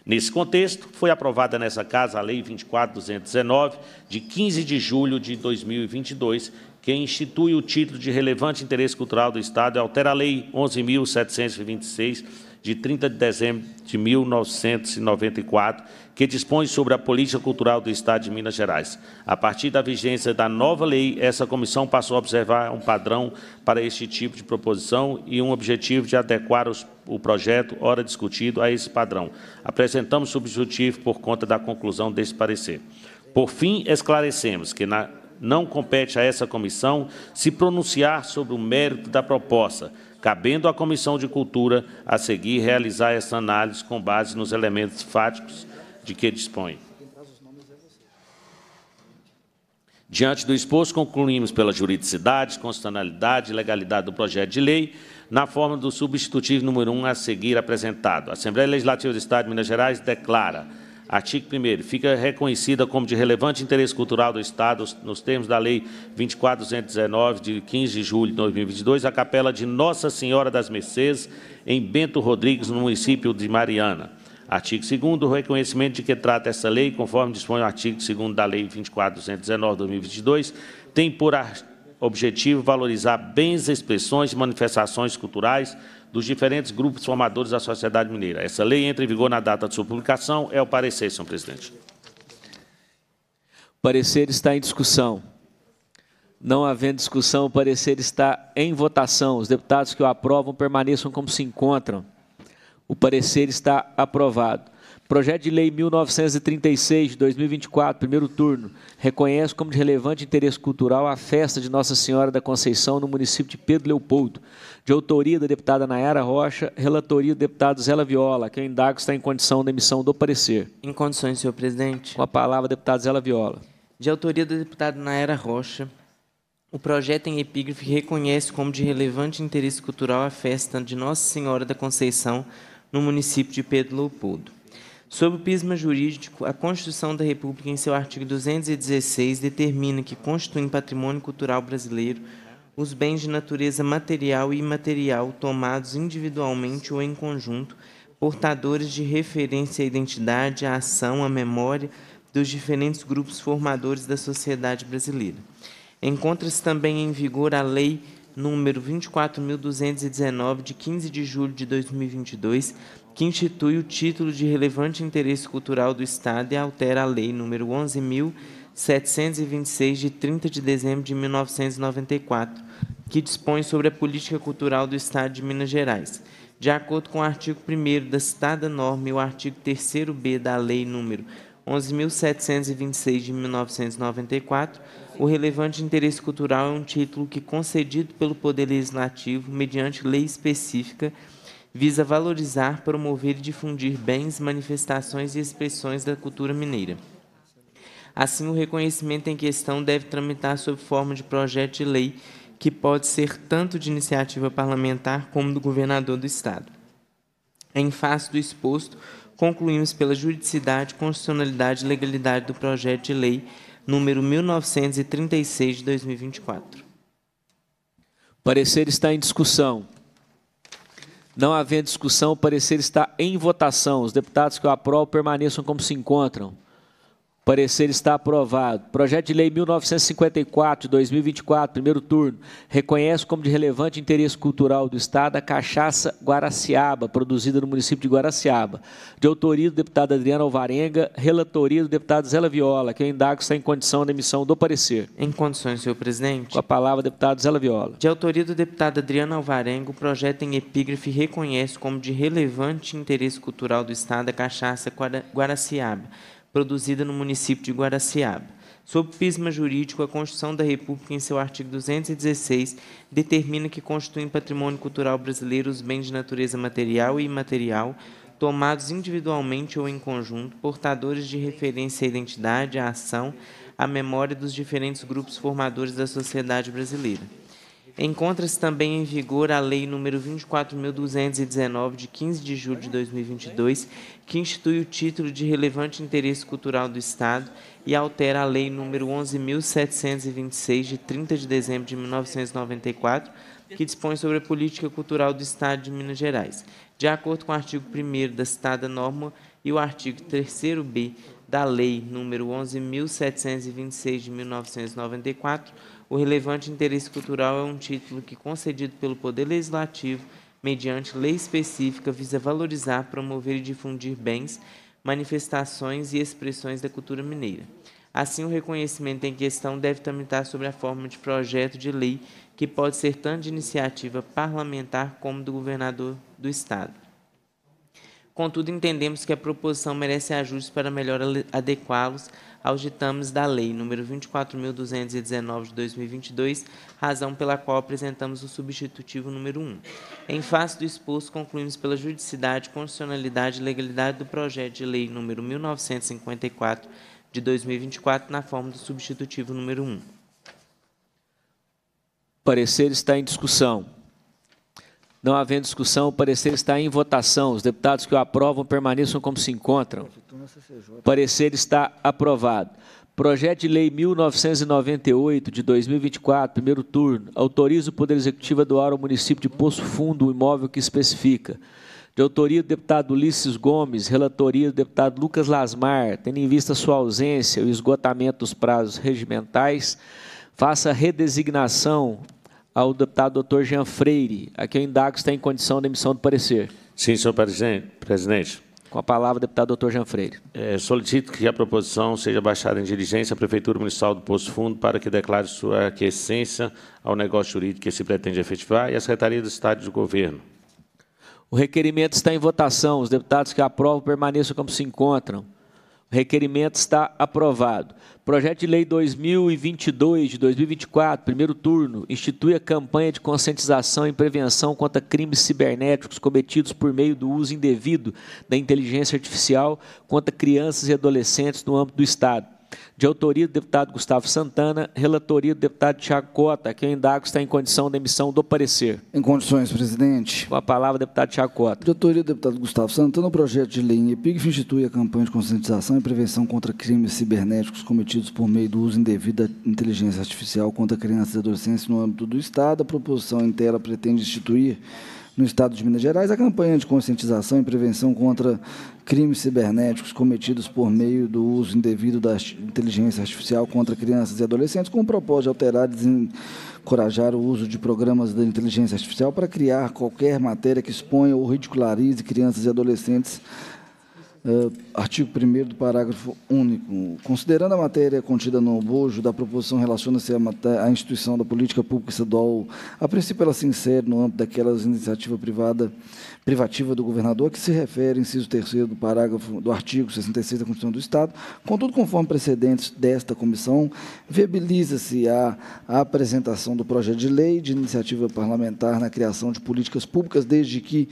Nesse contexto, foi aprovada nessa Casa a Lei 24.219, de 15 de julho de 2022, que institui o título de relevante interesse cultural do Estado e altera a Lei 11.726, de 30 de dezembro de 1994, que dispõe sobre a política cultural do Estado de Minas Gerais. A partir da vigência da nova lei, essa comissão passou a observar um padrão para este tipo de proposição e um objetivo de adequar os, o projeto, ora discutido, a esse padrão. Apresentamos substitutivo por conta da conclusão desse parecer. Por fim, esclarecemos que na, não compete a essa comissão se pronunciar sobre o mérito da proposta, cabendo à Comissão de Cultura, a seguir, realizar essa análise com base nos elementos fáticos de que dispõe. Diante do exposto, concluímos pela juridicidade, constitucionalidade e legalidade do projeto de lei, na forma do substitutivo número 1 a seguir apresentado. A Assembleia Legislativa do Estado de Minas Gerais declara, artigo 1 fica reconhecida como de relevante interesse cultural do Estado, nos termos da Lei 24.219, de 15 de julho de 2022, a capela de Nossa Senhora das Mercedes, em Bento Rodrigues, no município de Mariana. Artigo 2 o reconhecimento de que trata essa lei, conforme dispõe o artigo 2 da Lei 24.219/2022, tem por objetivo valorizar bens, expressões e manifestações culturais dos diferentes grupos formadores da sociedade mineira. Essa lei entra em vigor na data de sua publicação. É o parecer, senhor presidente. O parecer está em discussão. Não havendo discussão, o parecer está em votação. Os deputados que o aprovam permaneçam como se encontram. O parecer está aprovado. Projeto de Lei 1936, de 2024, primeiro turno, reconhece como de relevante interesse cultural a festa de Nossa Senhora da Conceição no município de Pedro Leopoldo, de autoria da deputada Nayara Rocha, relatoria do deputado Zé Viola, que eu indago está em condição da emissão do parecer. Em condições, senhor presidente. Com a palavra, deputado Zé Viola. De autoria da deputada Nayara Rocha, o projeto em epígrafe reconhece como de relevante interesse cultural a festa de Nossa Senhora da Conceição no município de Pedro Leopoldo. Sob o prisma jurídico, a Constituição da República, em seu artigo 216, determina que constituem patrimônio cultural brasileiro os bens de natureza material e imaterial tomados individualmente ou em conjunto, portadores de referência à identidade, à ação, à memória dos diferentes grupos formadores da sociedade brasileira. Encontra-se também em vigor a Lei número 24.219, de 15 de julho de 2022, que institui o título de relevante interesse cultural do Estado e altera a Lei número 11.726, de 30 de dezembro de 1994, que dispõe sobre a política cultural do Estado de Minas Gerais. De acordo com o artigo 1 da citada norma e o artigo 3 b da Lei número 11.726, de 1994, o relevante interesse cultural é um título que, concedido pelo Poder Legislativo, mediante lei específica, visa valorizar, promover e difundir bens, manifestações e expressões da cultura mineira. Assim, o reconhecimento em questão deve tramitar sob forma de projeto de lei, que pode ser tanto de iniciativa parlamentar como do governador do Estado. Em face do exposto, concluímos pela juridicidade, constitucionalidade e legalidade do projeto de lei número 1936 de 2024. Parecer está em discussão. Não havendo discussão, o parecer está em votação. Os deputados que o aprovam permaneçam como se encontram. Parecer está aprovado. Projeto de Lei 1954, 2024, primeiro turno. Reconhece como de relevante interesse cultural do Estado a cachaça Guaraciaba, produzida no município de Guaraciaba. De autoria do deputado Adriano Alvarenga, relatoria do deputado Zé Viola, que eu indago está em condição da emissão do parecer. Em condições, senhor presidente. Com a palavra, deputado Zé Viola. De autoria do deputado Adriano Alvarenga, o projeto em epígrafe reconhece como de relevante interesse cultural do Estado a cachaça Guaraciaba produzida no município de Guaraciaba. Sob prisma jurídico, a Constituição da República, em seu artigo 216, determina que constituem patrimônio cultural brasileiro os bens de natureza material e imaterial, tomados individualmente ou em conjunto, portadores de referência à identidade, à ação, à memória dos diferentes grupos formadores da sociedade brasileira encontra-se também em vigor a Lei nº 24.219, de 15 de julho de 2022, que institui o título de relevante interesse cultural do Estado e altera a Lei nº 11.726, de 30 de dezembro de 1994, que dispõe sobre a política cultural do Estado de Minas Gerais, de acordo com o artigo 1 da citada norma e o artigo 3b da Lei nº 11.726, de 1994, o relevante interesse cultural é um título que, concedido pelo Poder Legislativo, mediante lei específica, visa valorizar, promover e difundir bens, manifestações e expressões da cultura mineira. Assim, o reconhecimento em questão deve tramitar sobre a forma de projeto de lei, que pode ser tanto de iniciativa parlamentar como do governador do Estado. Contudo, entendemos que a proposição merece ajustes para melhor adequá-los aos ditames da Lei nº 24.219 de 2022, razão pela qual apresentamos o substitutivo número 1. Em face do exposto, concluímos pela juridicidade, constitucionalidade e legalidade do projeto de lei número 1954 de 2024 na forma do substitutivo número 1. O parecer está em discussão. Não havendo discussão, o parecer está em votação. Os deputados que o aprovam permaneçam como se encontram. O parecer está aprovado. Projeto de Lei 1998, de 2024, primeiro turno, autoriza o Poder Executivo a doar ao município de Poço Fundo o imóvel que especifica. De autoria do deputado Ulisses Gomes, relatoria do deputado Lucas Lasmar, tendo em vista sua ausência e o esgotamento dos prazos regimentais, faça redesignação ao deputado Dr. Jean Freire, aqui o eu indago está em condição de emissão do parecer. Sim, senhor presidente. Com a palavra, deputado Dr. Jean Freire. É, solicito que a proposição seja baixada em diligência à Prefeitura Municipal do Poço Fundo para que declare sua aquiescência ao negócio jurídico que se pretende efetivar e à Secretaria do Estado do Governo. O requerimento está em votação. Os deputados que aprovam permaneçam como se encontram. O requerimento está aprovado. Projeto de Lei 2022 de 2024, primeiro turno, institui a campanha de conscientização e prevenção contra crimes cibernéticos cometidos por meio do uso indevido da inteligência artificial contra crianças e adolescentes no âmbito do Estado de autoria do deputado Gustavo Santana, relatoria do deputado Tiago Cota, que eu indago está em condição de emissão do parecer. Em condições, presidente. Com a palavra, deputado Tiago Cota. De autoria do deputado Gustavo Santana, o projeto de lei em EPIG institui a campanha de conscientização e prevenção contra crimes cibernéticos cometidos por meio do uso indevido da inteligência artificial contra crianças e adolescentes no âmbito do Estado. A proposição inteira pretende instituir no estado de Minas Gerais, a campanha de conscientização e prevenção contra crimes cibernéticos cometidos por meio do uso indevido da inteligência artificial contra crianças e adolescentes, com o propósito de alterar e desencorajar o uso de programas da inteligência artificial para criar qualquer matéria que exponha ou ridicularize crianças e adolescentes Uh, artigo 1 do parágrafo único. Considerando a matéria contida no bojo da proposição relaciona-se à, à, instituição da política pública estadual, a princípio ela se insere no âmbito daquelas iniciativa privada privativa do governador a que se refere inciso 3 do parágrafo do artigo 66 da Constituição do Estado. Contudo, conforme precedentes desta comissão, viabiliza-se a, a apresentação do projeto de lei de iniciativa parlamentar na criação de políticas públicas desde que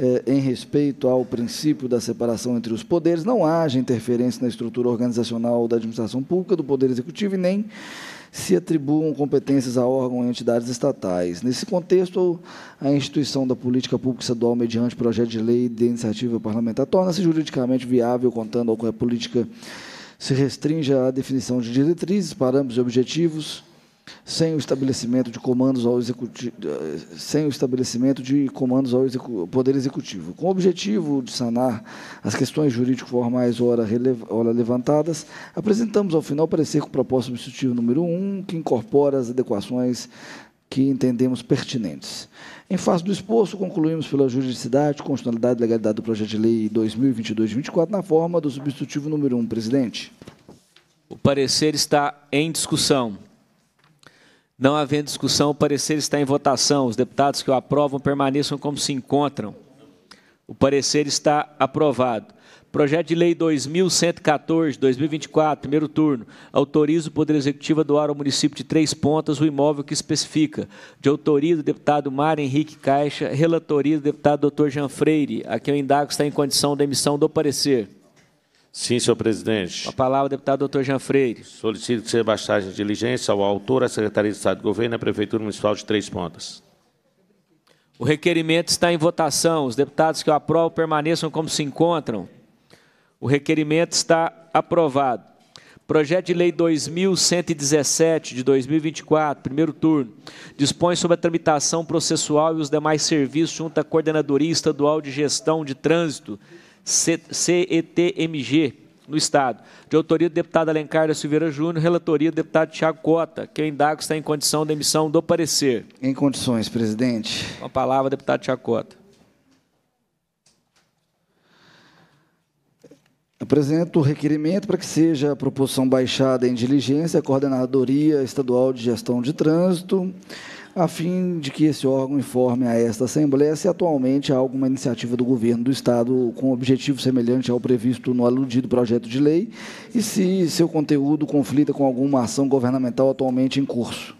eh, em respeito ao princípio da separação entre os dos poderes, não haja interferência na estrutura organizacional da administração pública, do Poder Executivo e nem se atribuam competências a órgãos e entidades estatais. Nesse contexto, a instituição da política pública estadual mediante projeto de lei de iniciativa parlamentar torna-se juridicamente viável, contando com a política se restringe à definição de diretrizes, parâmetros e objetivos sem o estabelecimento de comandos ao executivo, eh, sem o estabelecimento de comandos ao execu poder executivo, com o objetivo de sanar as questões jurídico-formais ora, ora levantadas, apresentamos ao final parecer com o propósito substitutivo número 1, que incorpora as adequações que entendemos pertinentes. Em face do exposto, concluímos pela juridicidade, constitucionalidade e legalidade do projeto de lei 2022-24 na forma do substitutivo número 1, presidente. O parecer está em discussão. Não havendo discussão, o parecer está em votação. Os deputados que o aprovam permaneçam como se encontram. O parecer está aprovado. Projeto de Lei 2114, 2024, primeiro turno. Autoriza o Poder Executivo a doar ao município de Três Pontas o imóvel que especifica. De autoria do deputado Mário Henrique Caixa, relatoria do deputado Dr. Jean Freire, a quem eu indago está em condição da emissão do parecer. Sim, senhor presidente. A palavra, deputado doutor Jean Freire. Solicito que seja bastagem de diligência ao autor, à Secretaria de Estado de Governo e à Prefeitura Municipal de Três Pontas. O requerimento está em votação. Os deputados que o aprovam permaneçam como se encontram. O requerimento está aprovado. Projeto de Lei 2117 de 2024, primeiro turno, dispõe sobre a tramitação processual e os demais serviços junto à Coordenadoria Estadual de Gestão de Trânsito CETMG no Estado. De autoria do deputado Alencar da Silveira Júnior, relatoria do deputado Tiago Cota, que eu indago está em condição de emissão do parecer. Em condições, presidente. Com a palavra, deputado Tiago Cota. Apresento o requerimento para que seja a proposição baixada em diligência à Coordenadoria Estadual de Gestão de Trânsito, a fim de que esse órgão informe a esta Assembleia se atualmente há alguma iniciativa do Governo do Estado com objetivo semelhante ao previsto no aludido projeto de lei e se seu conteúdo conflita com alguma ação governamental atualmente em curso.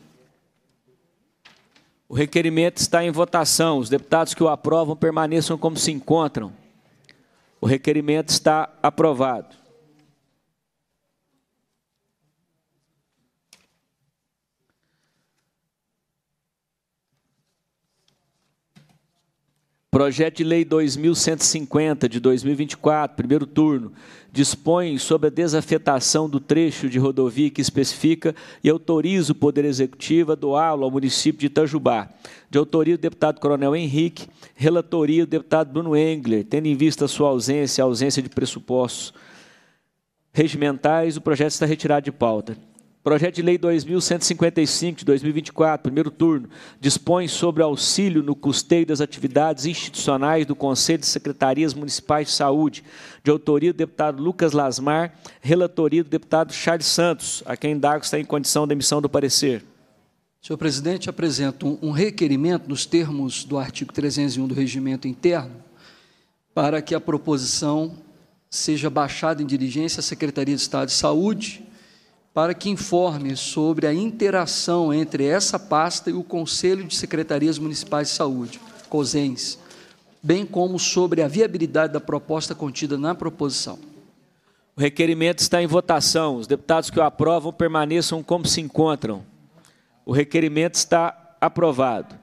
O requerimento está em votação. Os deputados que o aprovam permaneçam como se encontram. O requerimento está aprovado. Projeto de Lei 2150 de 2024, primeiro turno, dispõe sobre a desafetação do trecho de rodovia que especifica e autoriza o Poder Executivo a doá-lo ao município de Itajubá. De autoria do deputado Coronel Henrique, relatoria do deputado Bruno Engler, tendo em vista sua ausência, a ausência de pressupostos regimentais, o projeto está retirado de pauta. Projeto de Lei 2155 de 2024, primeiro turno, dispõe sobre auxílio no custeio das atividades institucionais do Conselho de Secretarias Municipais de Saúde, de autoria do deputado Lucas Lasmar, relatoria do deputado Charles Santos, a quem Dago está em condição de emissão do parecer. Senhor presidente, apresento um requerimento nos termos do artigo 301 do Regimento Interno para que a proposição seja baixada em diligência à Secretaria de Estado de Saúde para que informe sobre a interação entre essa pasta e o Conselho de Secretarias Municipais de Saúde, COSENS, bem como sobre a viabilidade da proposta contida na proposição. O requerimento está em votação. Os deputados que o aprovam permaneçam como se encontram. O requerimento está aprovado.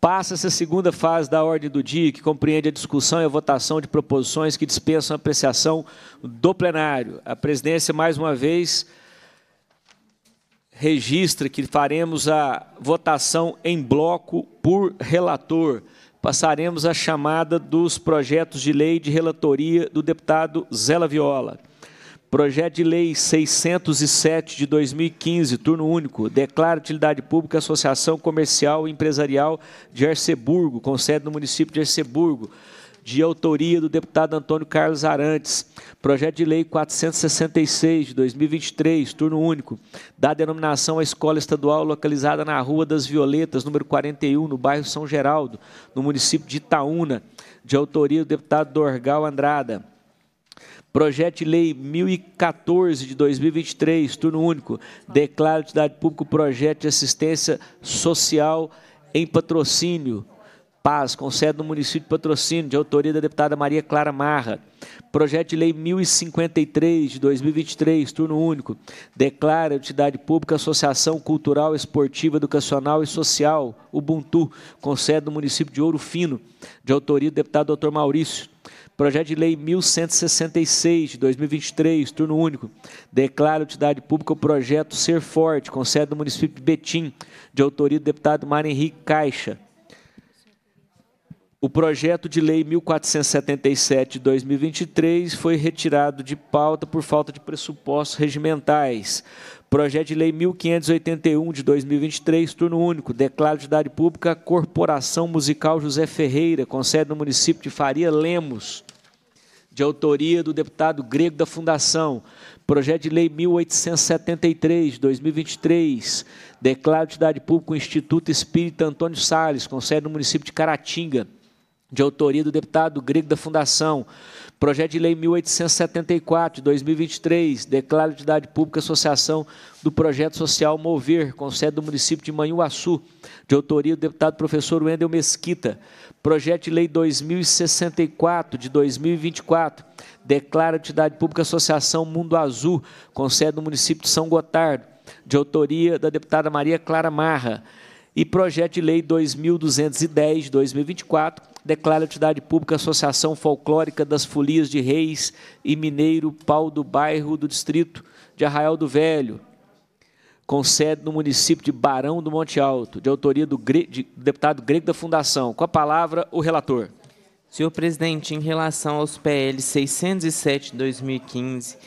Passa-se a segunda fase da ordem do dia, que compreende a discussão e a votação de proposições que dispensam a apreciação do plenário. A presidência, mais uma vez, registra que faremos a votação em bloco por relator. Passaremos a chamada dos projetos de lei de relatoria do deputado Zela Viola. Projeto de Lei 607 de 2015, turno único, declara utilidade pública Associação Comercial e Empresarial de Arceburgo, com sede no município de Arceburgo de autoria do deputado Antônio Carlos Arantes. Projeto de Lei 466 de 2023, turno único, dá denominação à escola estadual localizada na Rua das Violetas, número 41, no bairro São Geraldo, no município de Itaúna, de autoria do deputado Dorgal Andrada. Projeto de Lei 1014 de 2023, turno único, declara de utilidade pública o projeto de assistência social em patrocínio Paz, com sede no município de Patrocínio, de autoria da deputada Maria Clara Marra. Projeto de Lei 1053 de 2023, turno único, declara a entidade pública Associação Cultural, Esportiva, Educacional e Social, Ubuntu, com sede no município de Ouro Fino, de autoria do deputado Dr. Maurício. Projeto de Lei 1166 de 2023, turno único, declara a entidade pública o projeto Ser Forte, com sede no município de Betim, de autoria do deputado Mário Henrique Caixa. O projeto de lei 1477 de 2023 foi retirado de pauta por falta de pressupostos regimentais. Projeto de lei 1581 de 2023, turno único, declara de idade pública a Corporação Musical José Ferreira, com sede no município de Faria Lemos, de autoria do deputado grego da Fundação. Projeto de lei 1873 de 2023, declara de idade pública o Instituto Espírita Antônio Sales, com sede no município de Caratinga de autoria do deputado grego da Fundação. Projeto de Lei 1874, de 2023, declara de utilidade pública associação do projeto social Mover, com sede do município de Manhuaçu, de autoria do deputado professor Wendel Mesquita. Projeto de Lei 2064, de 2024, declara de utilidade pública associação Mundo Azul, com sede do município de São Gotardo, de autoria da deputada Maria Clara Marra e projeto de lei 2210 de 2024 declara a utilidade pública Associação Folclórica das Folias de Reis e Mineiro Pau do Bairro do Distrito de Arraial do Velho, com sede no município de Barão do Monte Alto, de autoria do gre de deputado grego da Fundação. Com a palavra, o relator. Senhor presidente, em relação aos PL 607 2015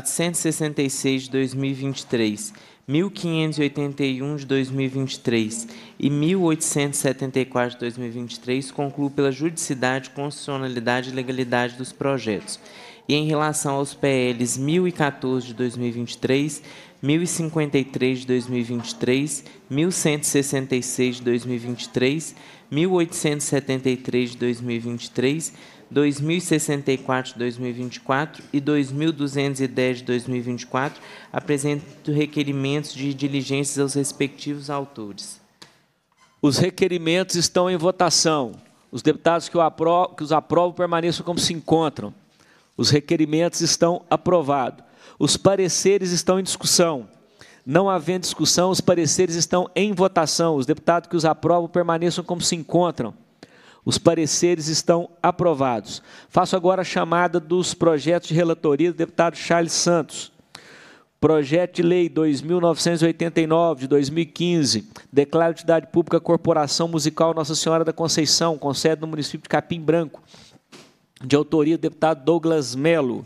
466 de 2023, 1581 de 2023 e 1874 de 2023 concluo pela juridicidade, constitucionalidade e legalidade dos projetos. E em relação aos PLs 1014 de 2023, 1053 de 2023, 1166 de 2023, 1873 de 2023 2064 de 2024 e 2210 de 2024, apresento requerimentos de diligências aos respectivos autores. Os requerimentos estão em votação. Os deputados que, que os aprovam permaneçam como se encontram. Os requerimentos estão aprovados. Os pareceres estão em discussão. Não havendo discussão, os pareceres estão em votação. Os deputados que os aprovam permaneçam como se encontram. Os pareceres estão aprovados. Faço agora a chamada dos projetos de relatoria do deputado Charles Santos. Projeto de Lei 2.989, de 2015, declara entidade pública Corporação Musical Nossa Senhora da Conceição, com sede no município de Capim Branco, de autoria do deputado Douglas Melo.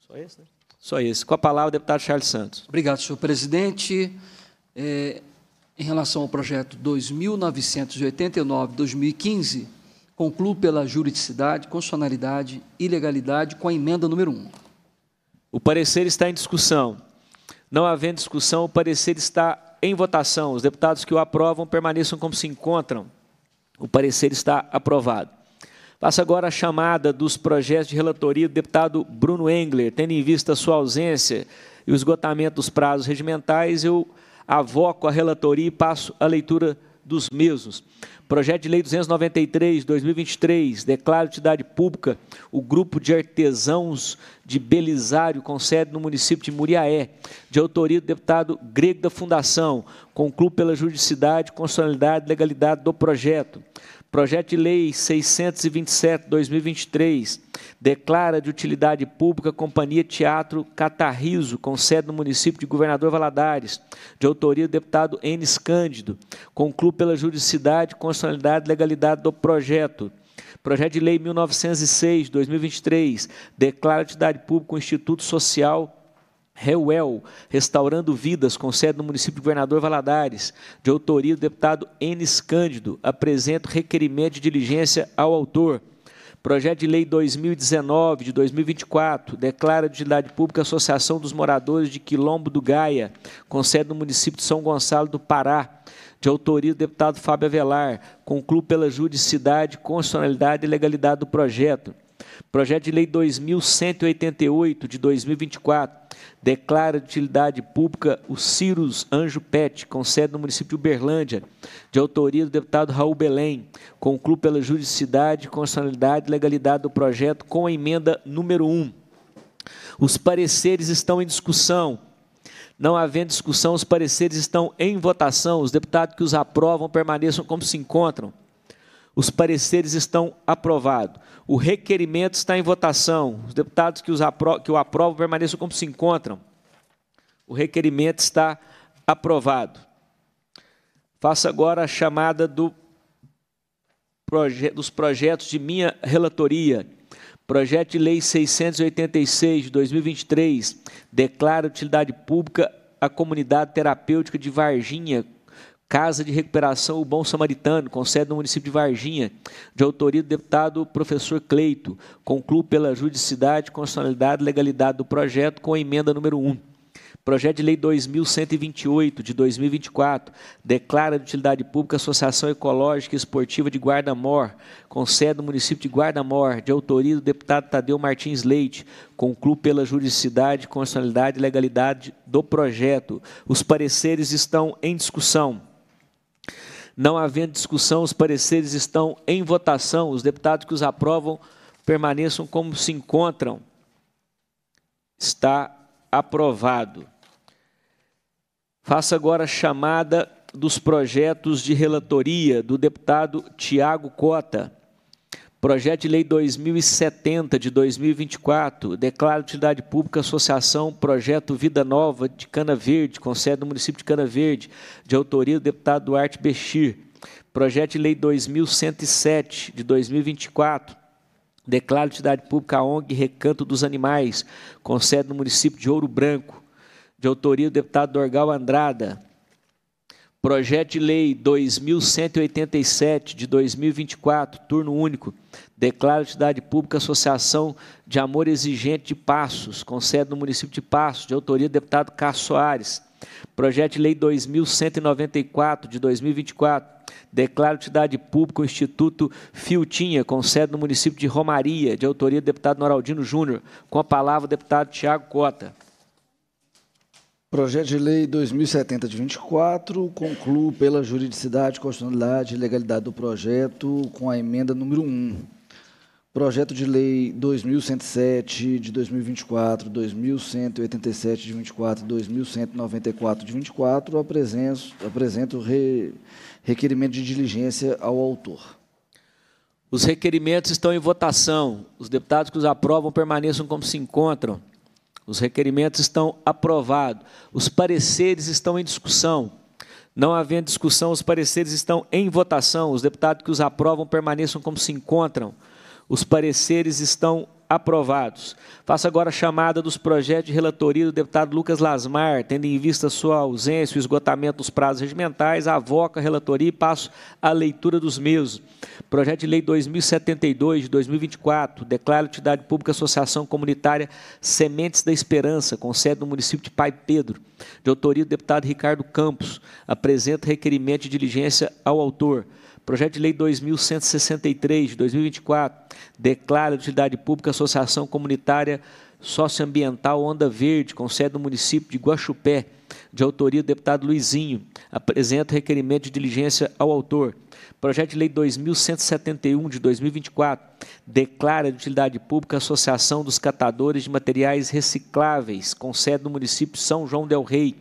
Só esse, né? Só esse. Com a palavra, deputado Charles Santos. Obrigado, senhor presidente. É, em relação ao projeto 2989-2015, concluo pela juridicidade, constitucionalidade e legalidade com a emenda número 1. O parecer está em discussão. Não havendo discussão, o parecer está em votação. Os deputados que o aprovam permaneçam como se encontram. O parecer está aprovado. Passo agora a chamada dos projetos de relatoria do deputado Bruno Engler. Tendo em vista a sua ausência e o esgotamento dos prazos regimentais, eu avoco a relatoria e passo a leitura dos mesmos. Projeto de Lei 293, 2023, declara entidade pública o grupo de artesãos de Belisário, com sede no município de Muriaé, de autoria do deputado Grego da Fundação. Concluo pela juridicidade, constitucionalidade e legalidade do projeto. Projeto de Lei 627/2023 declara de utilidade pública a Companhia Teatro Catarriso, com sede no município de Governador Valadares, de autoria do deputado Enes Cândido. Concluo pela juridicidade, constitucionalidade e legalidade do projeto. Projeto de Lei 1906/2023 declara de utilidade pública o Instituto Social Reuel, Restaurando Vidas, com sede no município de Governador Valadares, de autoria do deputado Enes Cândido. Apresento requerimento de diligência ao autor. Projeto de Lei 2019, de 2024, declara de utilidade pública a Associação dos Moradores de Quilombo do Gaia, com sede no município de São Gonçalo do Pará, de autoria do deputado Fábio Avelar. Concluo pela judicidade, constitucionalidade e legalidade do projeto. Projeto de Lei 2188 de 2024 declara de utilidade pública o Cirus Anjo Pet, com sede no município de Uberlândia, de autoria do deputado Raul Belém. Concluo pela juridicidade, constitucionalidade e legalidade do projeto com a emenda número 1. Os pareceres estão em discussão. Não havendo discussão, os pareceres estão em votação. Os deputados que os aprovam permaneçam como se encontram. Os pareceres estão aprovados. O requerimento está em votação. Os deputados que, os apro que o aprovam permaneçam como se encontram. O requerimento está aprovado. Faço agora a chamada do proje dos projetos de minha relatoria. Projeto de Lei 686 de 2023 declara utilidade pública a comunidade terapêutica de Varginha Casa de Recuperação O Bom Samaritano, com sede no município de Varginha, de autoria do deputado professor Cleito. Concluo pela juridicidade, constitucionalidade e legalidade do projeto com a emenda número 1. Projeto de Lei 2128, de 2024, declara de utilidade pública a Associação Ecológica e Esportiva de Guarda-Mor, com sede no município de Guarda-Mor, de autoria do deputado Tadeu Martins Leite. Concluo pela juridicidade, constitucionalidade e legalidade do projeto. Os pareceres estão em discussão. Não havendo discussão, os pareceres estão em votação. Os deputados que os aprovam permaneçam como se encontram. Está aprovado. Faça agora a chamada dos projetos de relatoria do deputado Tiago Cota. Projeto de Lei 2070 de 2024 declara utilidade pública associação Projeto Vida Nova de Cana Verde, com sede no município de Cana Verde, de autoria do deputado Duarte Bechir. Projeto de Lei 2107 de 2024 declara utilidade pública a ONG Recanto dos Animais, com sede no município de Ouro Branco, de autoria do deputado Dorgal Andrada. Projeto de Lei 2187 de 2024, turno único, declara entidade pública Associação de Amor Exigente de Passos, com sede no município de Passos, de autoria do deputado Cássio Soares. Projeto de Lei 2194 de 2024, declara entidade pública o Instituto Filtinha, com sede no município de Romaria, de autoria do deputado Noraldino Júnior. Com a palavra, o deputado Tiago Cota. Projeto de Lei 2070 de 24, concluo pela juridicidade, constitucionalidade e legalidade do projeto com a emenda número 1. Projeto de Lei 2107 de 2024, 2187 de 24, 2194 de 24, apresento, apresento re, requerimento de diligência ao autor. Os requerimentos estão em votação. Os deputados que os aprovam permaneçam como se encontram. Os requerimentos estão aprovados. Os pareceres estão em discussão. Não havendo discussão, os pareceres estão em votação. Os deputados que os aprovam permaneçam como se encontram. Os pareceres estão aprovados. Faço agora a chamada dos projetos de relatoria do deputado Lucas Lasmar, tendo em vista sua ausência, o esgotamento dos prazos regimentais, avoca a relatoria e passo à leitura dos mesmos. Projeto de Lei 2072 de 2024, declara a pública Associação Comunitária Sementes da Esperança, com sede no município de Pai Pedro, de autoria do deputado Ricardo Campos. Apresenta requerimento de diligência ao autor. Projeto de Lei 2163 de 2024 declara de utilidade pública a Associação Comunitária Socioambiental Onda Verde, com sede no município de Guaxupé, de autoria do deputado Luizinho. Apresenta requerimento de diligência ao autor. Projeto de Lei 2171 de 2024 declara de utilidade pública a Associação dos Catadores de Materiais Recicláveis, com sede no município de São João del Rei,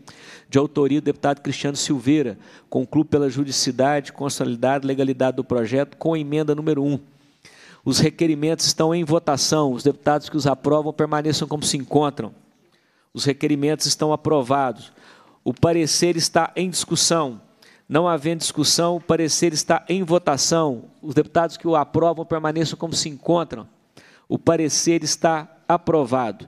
de autoria do deputado Cristiano Silveira. Concluo pela juridicidade, constitucionalidade e legalidade do projeto, com emenda número 1. Os requerimentos estão em votação. Os deputados que os aprovam permaneçam como se encontram. Os requerimentos estão aprovados. O parecer está em discussão. Não havendo discussão, o parecer está em votação. Os deputados que o aprovam permaneçam como se encontram. O parecer está aprovado.